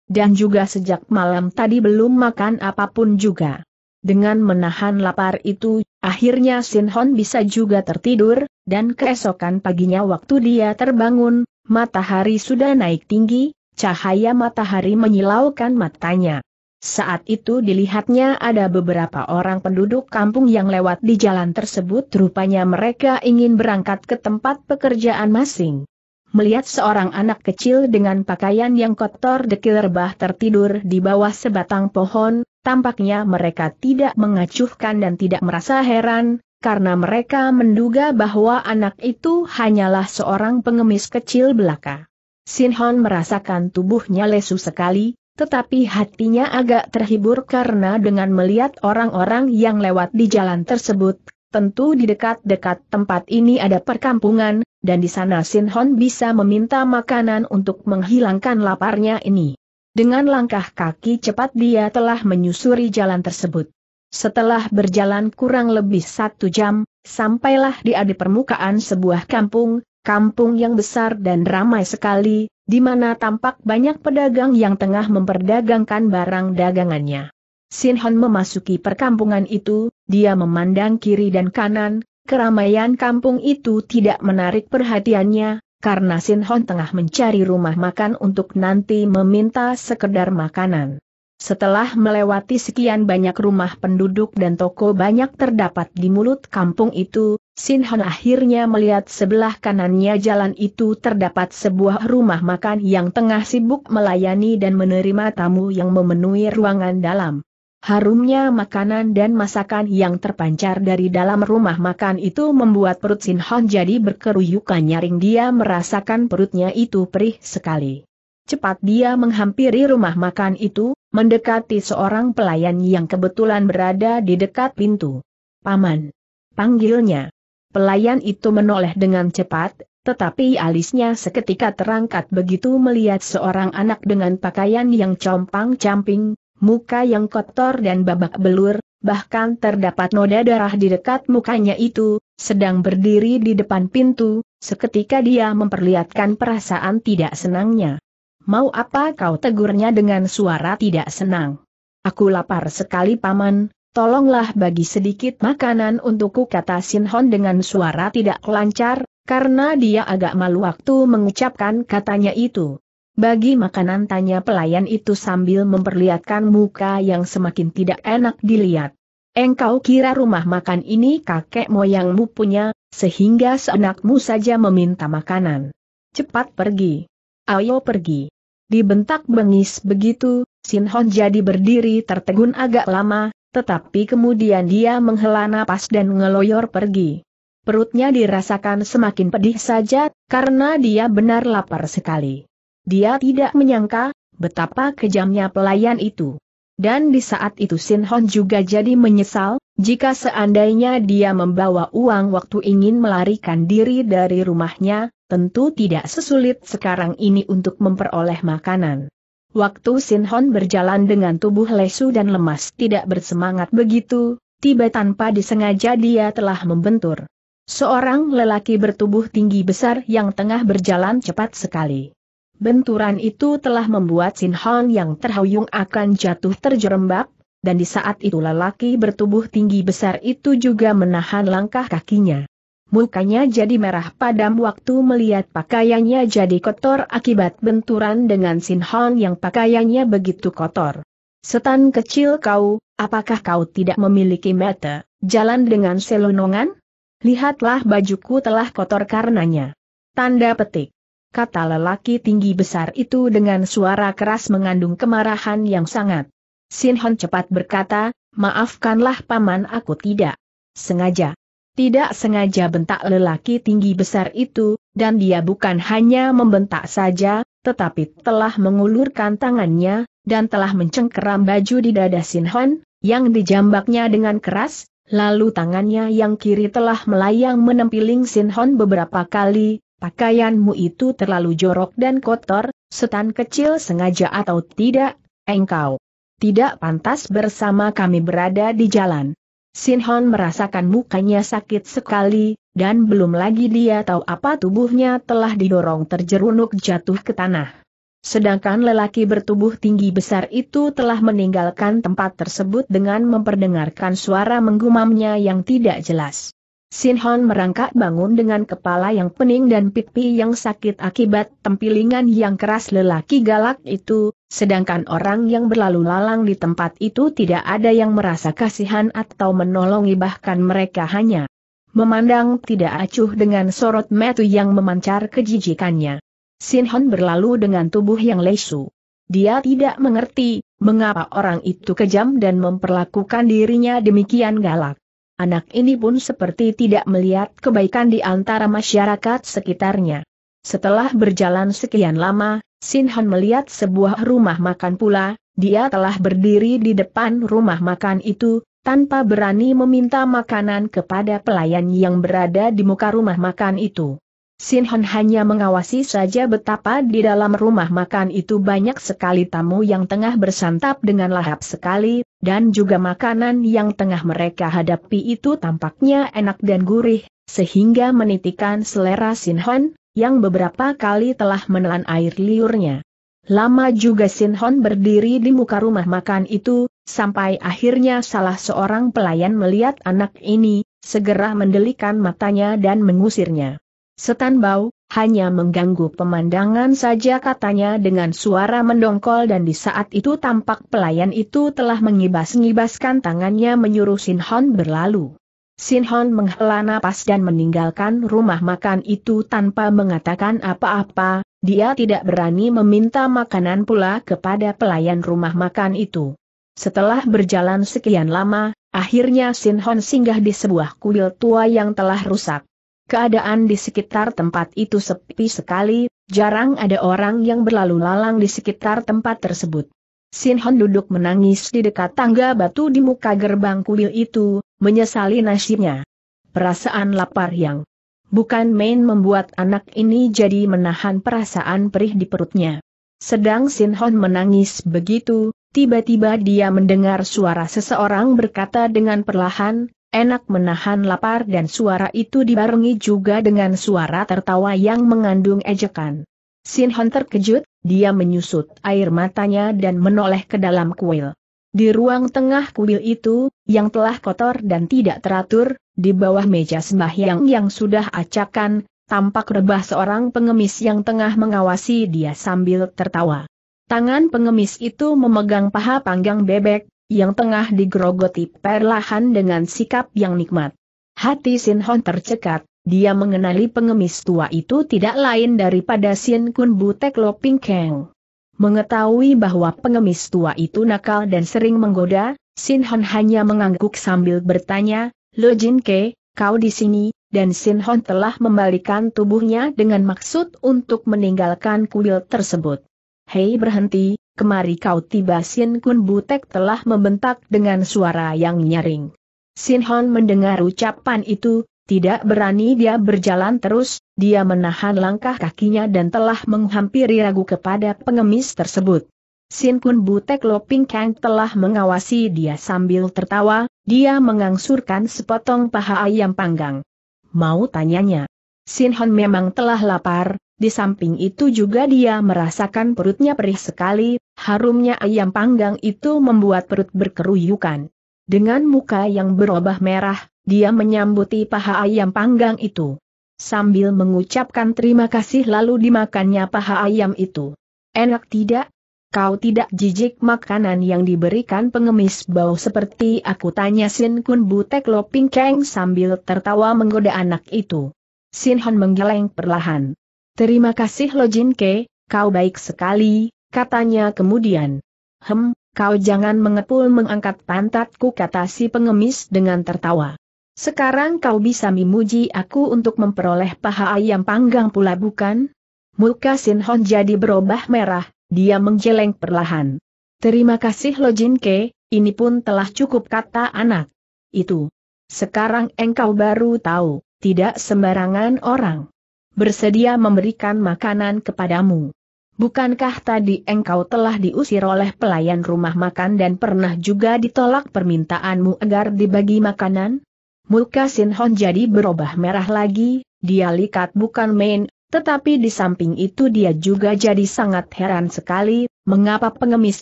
Dan juga sejak malam tadi belum makan apapun juga. Dengan menahan lapar itu, akhirnya Sin Hon bisa juga tertidur, dan keesokan paginya waktu dia terbangun, matahari sudah naik tinggi, cahaya matahari menyilaukan matanya. Saat itu dilihatnya ada beberapa orang penduduk kampung yang lewat di jalan tersebut rupanya mereka ingin berangkat ke tempat pekerjaan masing. Melihat seorang anak kecil dengan pakaian yang kotor dekil rebah tertidur di bawah sebatang pohon, tampaknya mereka tidak mengacuhkan dan tidak merasa heran, karena mereka menduga bahwa anak itu hanyalah seorang pengemis kecil belaka. Sinhon merasakan tubuhnya lesu sekali, tetapi hatinya agak terhibur karena dengan melihat orang-orang yang lewat di jalan tersebut, tentu di dekat-dekat tempat ini ada perkampungan, dan di sana Sinhon bisa meminta makanan untuk menghilangkan laparnya ini. Dengan langkah kaki cepat dia telah menyusuri jalan tersebut. Setelah berjalan kurang lebih satu jam, sampailah dia di permukaan sebuah kampung, kampung yang besar dan ramai sekali, di mana tampak banyak pedagang yang tengah memperdagangkan barang dagangannya. Sinhon memasuki perkampungan itu, dia memandang kiri dan kanan, keramaian kampung itu tidak menarik perhatiannya, karena Sin Hon tengah mencari rumah makan untuk nanti meminta sekedar makanan. Setelah melewati sekian banyak rumah penduduk dan toko banyak terdapat di mulut kampung itu, Sin Hon akhirnya melihat sebelah kanannya jalan itu terdapat sebuah rumah makan yang tengah sibuk melayani dan menerima tamu yang memenuhi ruangan dalam. Harumnya makanan dan masakan yang terpancar dari dalam rumah makan itu membuat perut Sin Hon jadi berkeruyukan nyaring dia merasakan perutnya itu perih sekali. Cepat dia menghampiri rumah makan itu, mendekati seorang pelayan yang kebetulan berada di dekat pintu. Paman. Panggilnya. Pelayan itu menoleh dengan cepat, tetapi alisnya seketika terangkat begitu melihat seorang anak dengan pakaian yang compang-camping, muka yang kotor dan babak belur, bahkan terdapat noda darah di dekat mukanya itu, sedang berdiri di depan pintu, seketika dia memperlihatkan perasaan tidak senangnya. Mau apa kau tegurnya dengan suara tidak senang? Aku lapar sekali paman, tolonglah bagi sedikit makanan untukku kata Sinhon dengan suara tidak lancar, karena dia agak malu waktu mengucapkan katanya itu. Bagi makanan tanya pelayan itu sambil memperlihatkan muka yang semakin tidak enak dilihat. Engkau kira rumah makan ini kakek moyangmu punya, sehingga seenakmu saja meminta makanan. Cepat pergi. Ayo pergi. Dibentak bengis begitu, Sinhon jadi berdiri tertegun agak lama, tetapi kemudian dia menghela napas dan ngeloyor pergi. Perutnya dirasakan semakin pedih saja, karena dia benar lapar sekali. Dia tidak menyangka, betapa kejamnya pelayan itu. Dan di saat itu Sin Hon juga jadi menyesal, jika seandainya dia membawa uang waktu ingin melarikan diri dari rumahnya, tentu tidak sesulit sekarang ini untuk memperoleh makanan. Waktu Sin Hon berjalan dengan tubuh lesu dan lemas tidak bersemangat begitu, tiba tanpa disengaja dia telah membentur. Seorang lelaki bertubuh tinggi besar yang tengah berjalan cepat sekali. Benturan itu telah membuat Sin Hon yang terhuyung akan jatuh terjerembab, dan di saat itu lelaki bertubuh tinggi besar itu juga menahan langkah kakinya. Mukanya jadi merah padam waktu melihat pakaiannya jadi kotor akibat benturan dengan Sin Hon yang pakaiannya begitu kotor. Setan kecil kau, apakah kau tidak memiliki mata, jalan dengan selonongan? Lihatlah bajuku telah kotor karenanya. Tanda petik kata lelaki tinggi besar itu dengan suara keras mengandung kemarahan yang sangat. Sinhon cepat berkata, maafkanlah paman aku tidak. Sengaja. Tidak sengaja bentak lelaki tinggi besar itu, dan dia bukan hanya membentak saja, tetapi telah mengulurkan tangannya, dan telah mencengkeram baju di dada Sinhon, yang dijambaknya dengan keras, lalu tangannya yang kiri telah melayang menempiling Sinhon beberapa kali, Pakaianmu itu terlalu jorok dan kotor, setan kecil sengaja atau tidak, engkau tidak pantas bersama kami berada di jalan. Sinhon merasakan mukanya sakit sekali, dan belum lagi dia tahu apa tubuhnya telah didorong terjerunuk jatuh ke tanah. Sedangkan lelaki bertubuh tinggi besar itu telah meninggalkan tempat tersebut dengan memperdengarkan suara menggumamnya yang tidak jelas. Sinhon merangkak bangun dengan kepala yang pening dan pipi yang sakit akibat tempilingan yang keras lelaki galak itu, sedangkan orang yang berlalu lalang di tempat itu tidak ada yang merasa kasihan atau menolongi bahkan mereka hanya memandang tidak acuh dengan sorot metu yang memancar kejijikannya. Sinhon berlalu dengan tubuh yang lesu. Dia tidak mengerti, mengapa orang itu kejam dan memperlakukan dirinya demikian galak. Anak ini pun seperti tidak melihat kebaikan di antara masyarakat sekitarnya. Setelah berjalan sekian lama, Sinhan melihat sebuah rumah makan pula, dia telah berdiri di depan rumah makan itu, tanpa berani meminta makanan kepada pelayan yang berada di muka rumah makan itu. Sinhon hanya mengawasi saja betapa di dalam rumah makan itu banyak sekali tamu yang tengah bersantap dengan lahap sekali, dan juga makanan yang tengah mereka hadapi itu tampaknya enak dan gurih, sehingga menitikan selera Sinhon yang beberapa kali telah menelan air liurnya. Lama juga Sinhon berdiri di muka rumah makan itu, sampai akhirnya salah seorang pelayan melihat anak ini, segera mendelikan matanya dan mengusirnya. Setan bau, hanya mengganggu pemandangan saja katanya dengan suara mendongkol dan di saat itu tampak pelayan itu telah mengibas-ngibaskan tangannya menyuruh Sin Sinhon berlalu. Sin Sinhon menghela napas dan meninggalkan rumah makan itu tanpa mengatakan apa-apa, dia tidak berani meminta makanan pula kepada pelayan rumah makan itu. Setelah berjalan sekian lama, akhirnya Sin Sinhon singgah di sebuah kuil tua yang telah rusak. Keadaan di sekitar tempat itu sepi sekali, jarang ada orang yang berlalu lalang di sekitar tempat tersebut. Sin Hon duduk menangis di dekat tangga batu di muka gerbang kuil itu, menyesali nasibnya. Perasaan lapar yang bukan main membuat anak ini jadi menahan perasaan perih di perutnya. Sedang Sin Hon menangis begitu, tiba-tiba dia mendengar suara seseorang berkata dengan perlahan, enak menahan lapar dan suara itu dibarengi juga dengan suara tertawa yang mengandung ejekan. Sin Hon terkejut, dia menyusut air matanya dan menoleh ke dalam kuil. Di ruang tengah kuil itu, yang telah kotor dan tidak teratur, di bawah meja sembahyang yang sudah acakan, tampak rebah seorang pengemis yang tengah mengawasi dia sambil tertawa. Tangan pengemis itu memegang paha panggang bebek, yang tengah digerogoti perlahan dengan sikap yang nikmat. Hati Sin Hon tercekat, dia mengenali pengemis tua itu tidak lain daripada Sin Kun Butek Lo Ping Keng. Mengetahui bahwa pengemis tua itu nakal dan sering menggoda, Sin Hon hanya mengangguk sambil bertanya, Lo Jin Ke, kau di sini, dan Sin Hon telah membalikan tubuhnya dengan maksud untuk meninggalkan kuil tersebut. Hei berhenti, kemari kau tiba Sin Kun Butek telah membentak dengan suara yang nyaring. Sin Hon mendengar ucapan itu, tidak berani dia berjalan terus, dia menahan langkah kakinya dan telah menghampiri ragu kepada pengemis tersebut. Sin Kun Butek Loping Kang telah mengawasi dia sambil tertawa, dia mengangsurkan sepotong paha ayam panggang. Mau tanyanya. Sin Hon memang telah lapar, di samping itu juga dia merasakan perutnya perih sekali, Harumnya ayam panggang itu membuat perut berkeruyukan. Dengan muka yang berubah merah, dia menyambuti paha ayam panggang itu. Sambil mengucapkan terima kasih lalu dimakannya paha ayam itu. Enak tidak? Kau tidak jijik makanan yang diberikan pengemis bau seperti aku tanya Sin Kun Butek Lo Keng sambil tertawa menggoda anak itu. Sin Hon menggeleng perlahan. Terima kasih Lo Jin Ke, kau baik sekali, Katanya kemudian. Hem, kau jangan mengepul mengangkat pantatku kata si pengemis dengan tertawa. Sekarang kau bisa memuji aku untuk memperoleh paha ayam panggang pula bukan? Muka Sin Hon jadi berubah merah, dia menjeleng perlahan. Terima kasih Lo Jin ini pun telah cukup kata anak. Itu. Sekarang engkau baru tahu, tidak sembarangan orang. Bersedia memberikan makanan kepadamu. Bukankah tadi engkau telah diusir oleh pelayan rumah makan dan pernah juga ditolak permintaanmu agar dibagi makanan? Muka Sinhon jadi berubah merah lagi, dia likat bukan main, tetapi di samping itu dia juga jadi sangat heran sekali, mengapa pengemis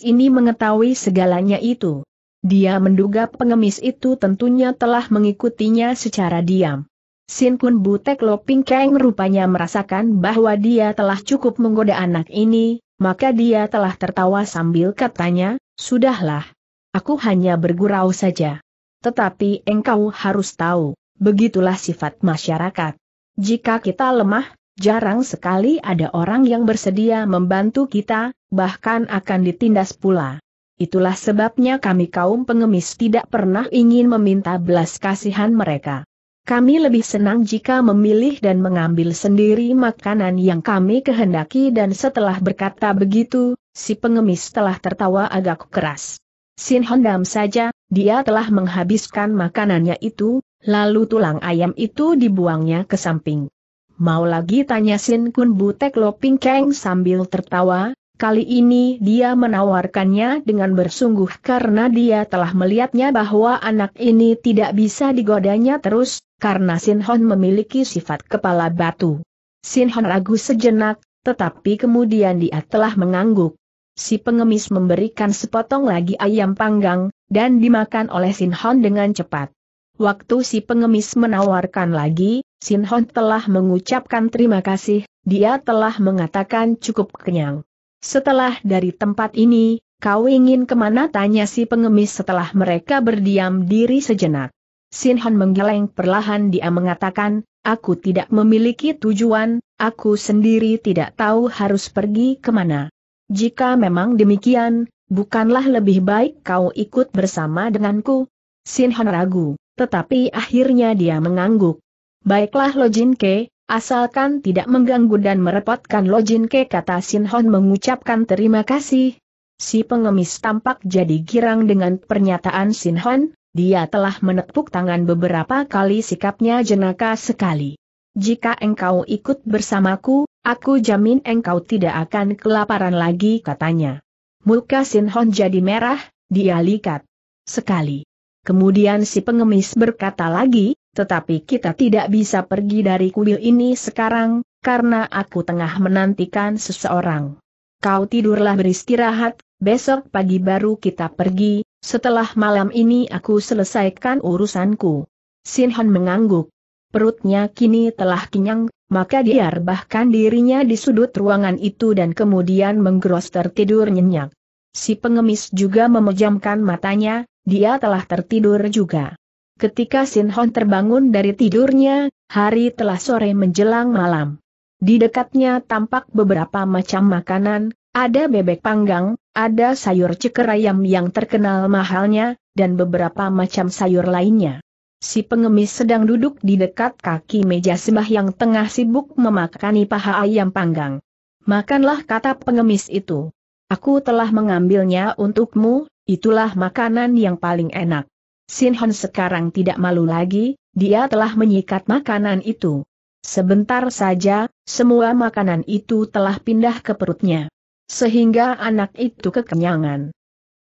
ini mengetahui segalanya itu. Dia menduga pengemis itu tentunya telah mengikutinya secara diam. Sin Kun Butek Loping Keng rupanya merasakan bahwa dia telah cukup menggoda anak ini, maka dia telah tertawa sambil katanya, Sudahlah. Aku hanya bergurau saja. Tetapi engkau harus tahu, begitulah sifat masyarakat. Jika kita lemah, jarang sekali ada orang yang bersedia membantu kita, bahkan akan ditindas pula. Itulah sebabnya kami kaum pengemis tidak pernah ingin meminta belas kasihan mereka. Kami lebih senang jika memilih dan mengambil sendiri makanan yang kami kehendaki dan setelah berkata begitu, si pengemis telah tertawa agak keras. Sin Hondam saja, dia telah menghabiskan makanannya itu, lalu tulang ayam itu dibuangnya ke samping. Mau lagi tanya Sin Kun Butek Loping Keng sambil tertawa, Kali ini dia menawarkannya dengan bersungguh karena dia telah melihatnya bahwa anak ini tidak bisa digodanya terus, karena Sinhon memiliki sifat kepala batu. Sinhon ragu sejenak, tetapi kemudian dia telah mengangguk. Si pengemis memberikan sepotong lagi ayam panggang, dan dimakan oleh Sinhon dengan cepat. Waktu si pengemis menawarkan lagi, Sinhon telah mengucapkan terima kasih, dia telah mengatakan cukup kenyang. Setelah dari tempat ini, kau ingin kemana tanya si pengemis setelah mereka berdiam diri sejenak. sin Han menggeleng perlahan dia mengatakan, aku tidak memiliki tujuan, aku sendiri tidak tahu harus pergi kemana. Jika memang demikian, bukanlah lebih baik kau ikut bersama denganku? sin Han ragu, tetapi akhirnya dia mengangguk. Baiklah Lo Jin-ke. Asalkan tidak mengganggu dan merepotkan Lojin Ke kata Sinhon mengucapkan terima kasih. Si pengemis tampak jadi girang dengan pernyataan Sinhon, dia telah menepuk tangan beberapa kali sikapnya jenaka sekali. Jika engkau ikut bersamaku, aku jamin engkau tidak akan kelaparan lagi katanya. Muka Sinhon jadi merah, dia likat. Sekali. Kemudian si pengemis berkata lagi, tetapi kita tidak bisa pergi dari kuil ini sekarang, karena aku tengah menantikan seseorang. Kau tidurlah beristirahat, besok pagi baru kita pergi, setelah malam ini aku selesaikan urusanku. Sinhan mengangguk. Perutnya kini telah kenyang, maka dia rebahkan dirinya di sudut ruangan itu dan kemudian menggeros tertidur nyenyak. Si pengemis juga memejamkan matanya, dia telah tertidur juga. Ketika Sin Hon terbangun dari tidurnya, hari telah sore menjelang malam. Di dekatnya tampak beberapa macam makanan, ada bebek panggang, ada sayur ceker ayam yang terkenal mahalnya, dan beberapa macam sayur lainnya. Si pengemis sedang duduk di dekat kaki meja sembah yang tengah sibuk memakani paha ayam panggang. Makanlah kata pengemis itu. Aku telah mengambilnya untukmu, itulah makanan yang paling enak. Sinhon sekarang tidak malu lagi, dia telah menyikat makanan itu. Sebentar saja, semua makanan itu telah pindah ke perutnya. Sehingga anak itu kekenyangan.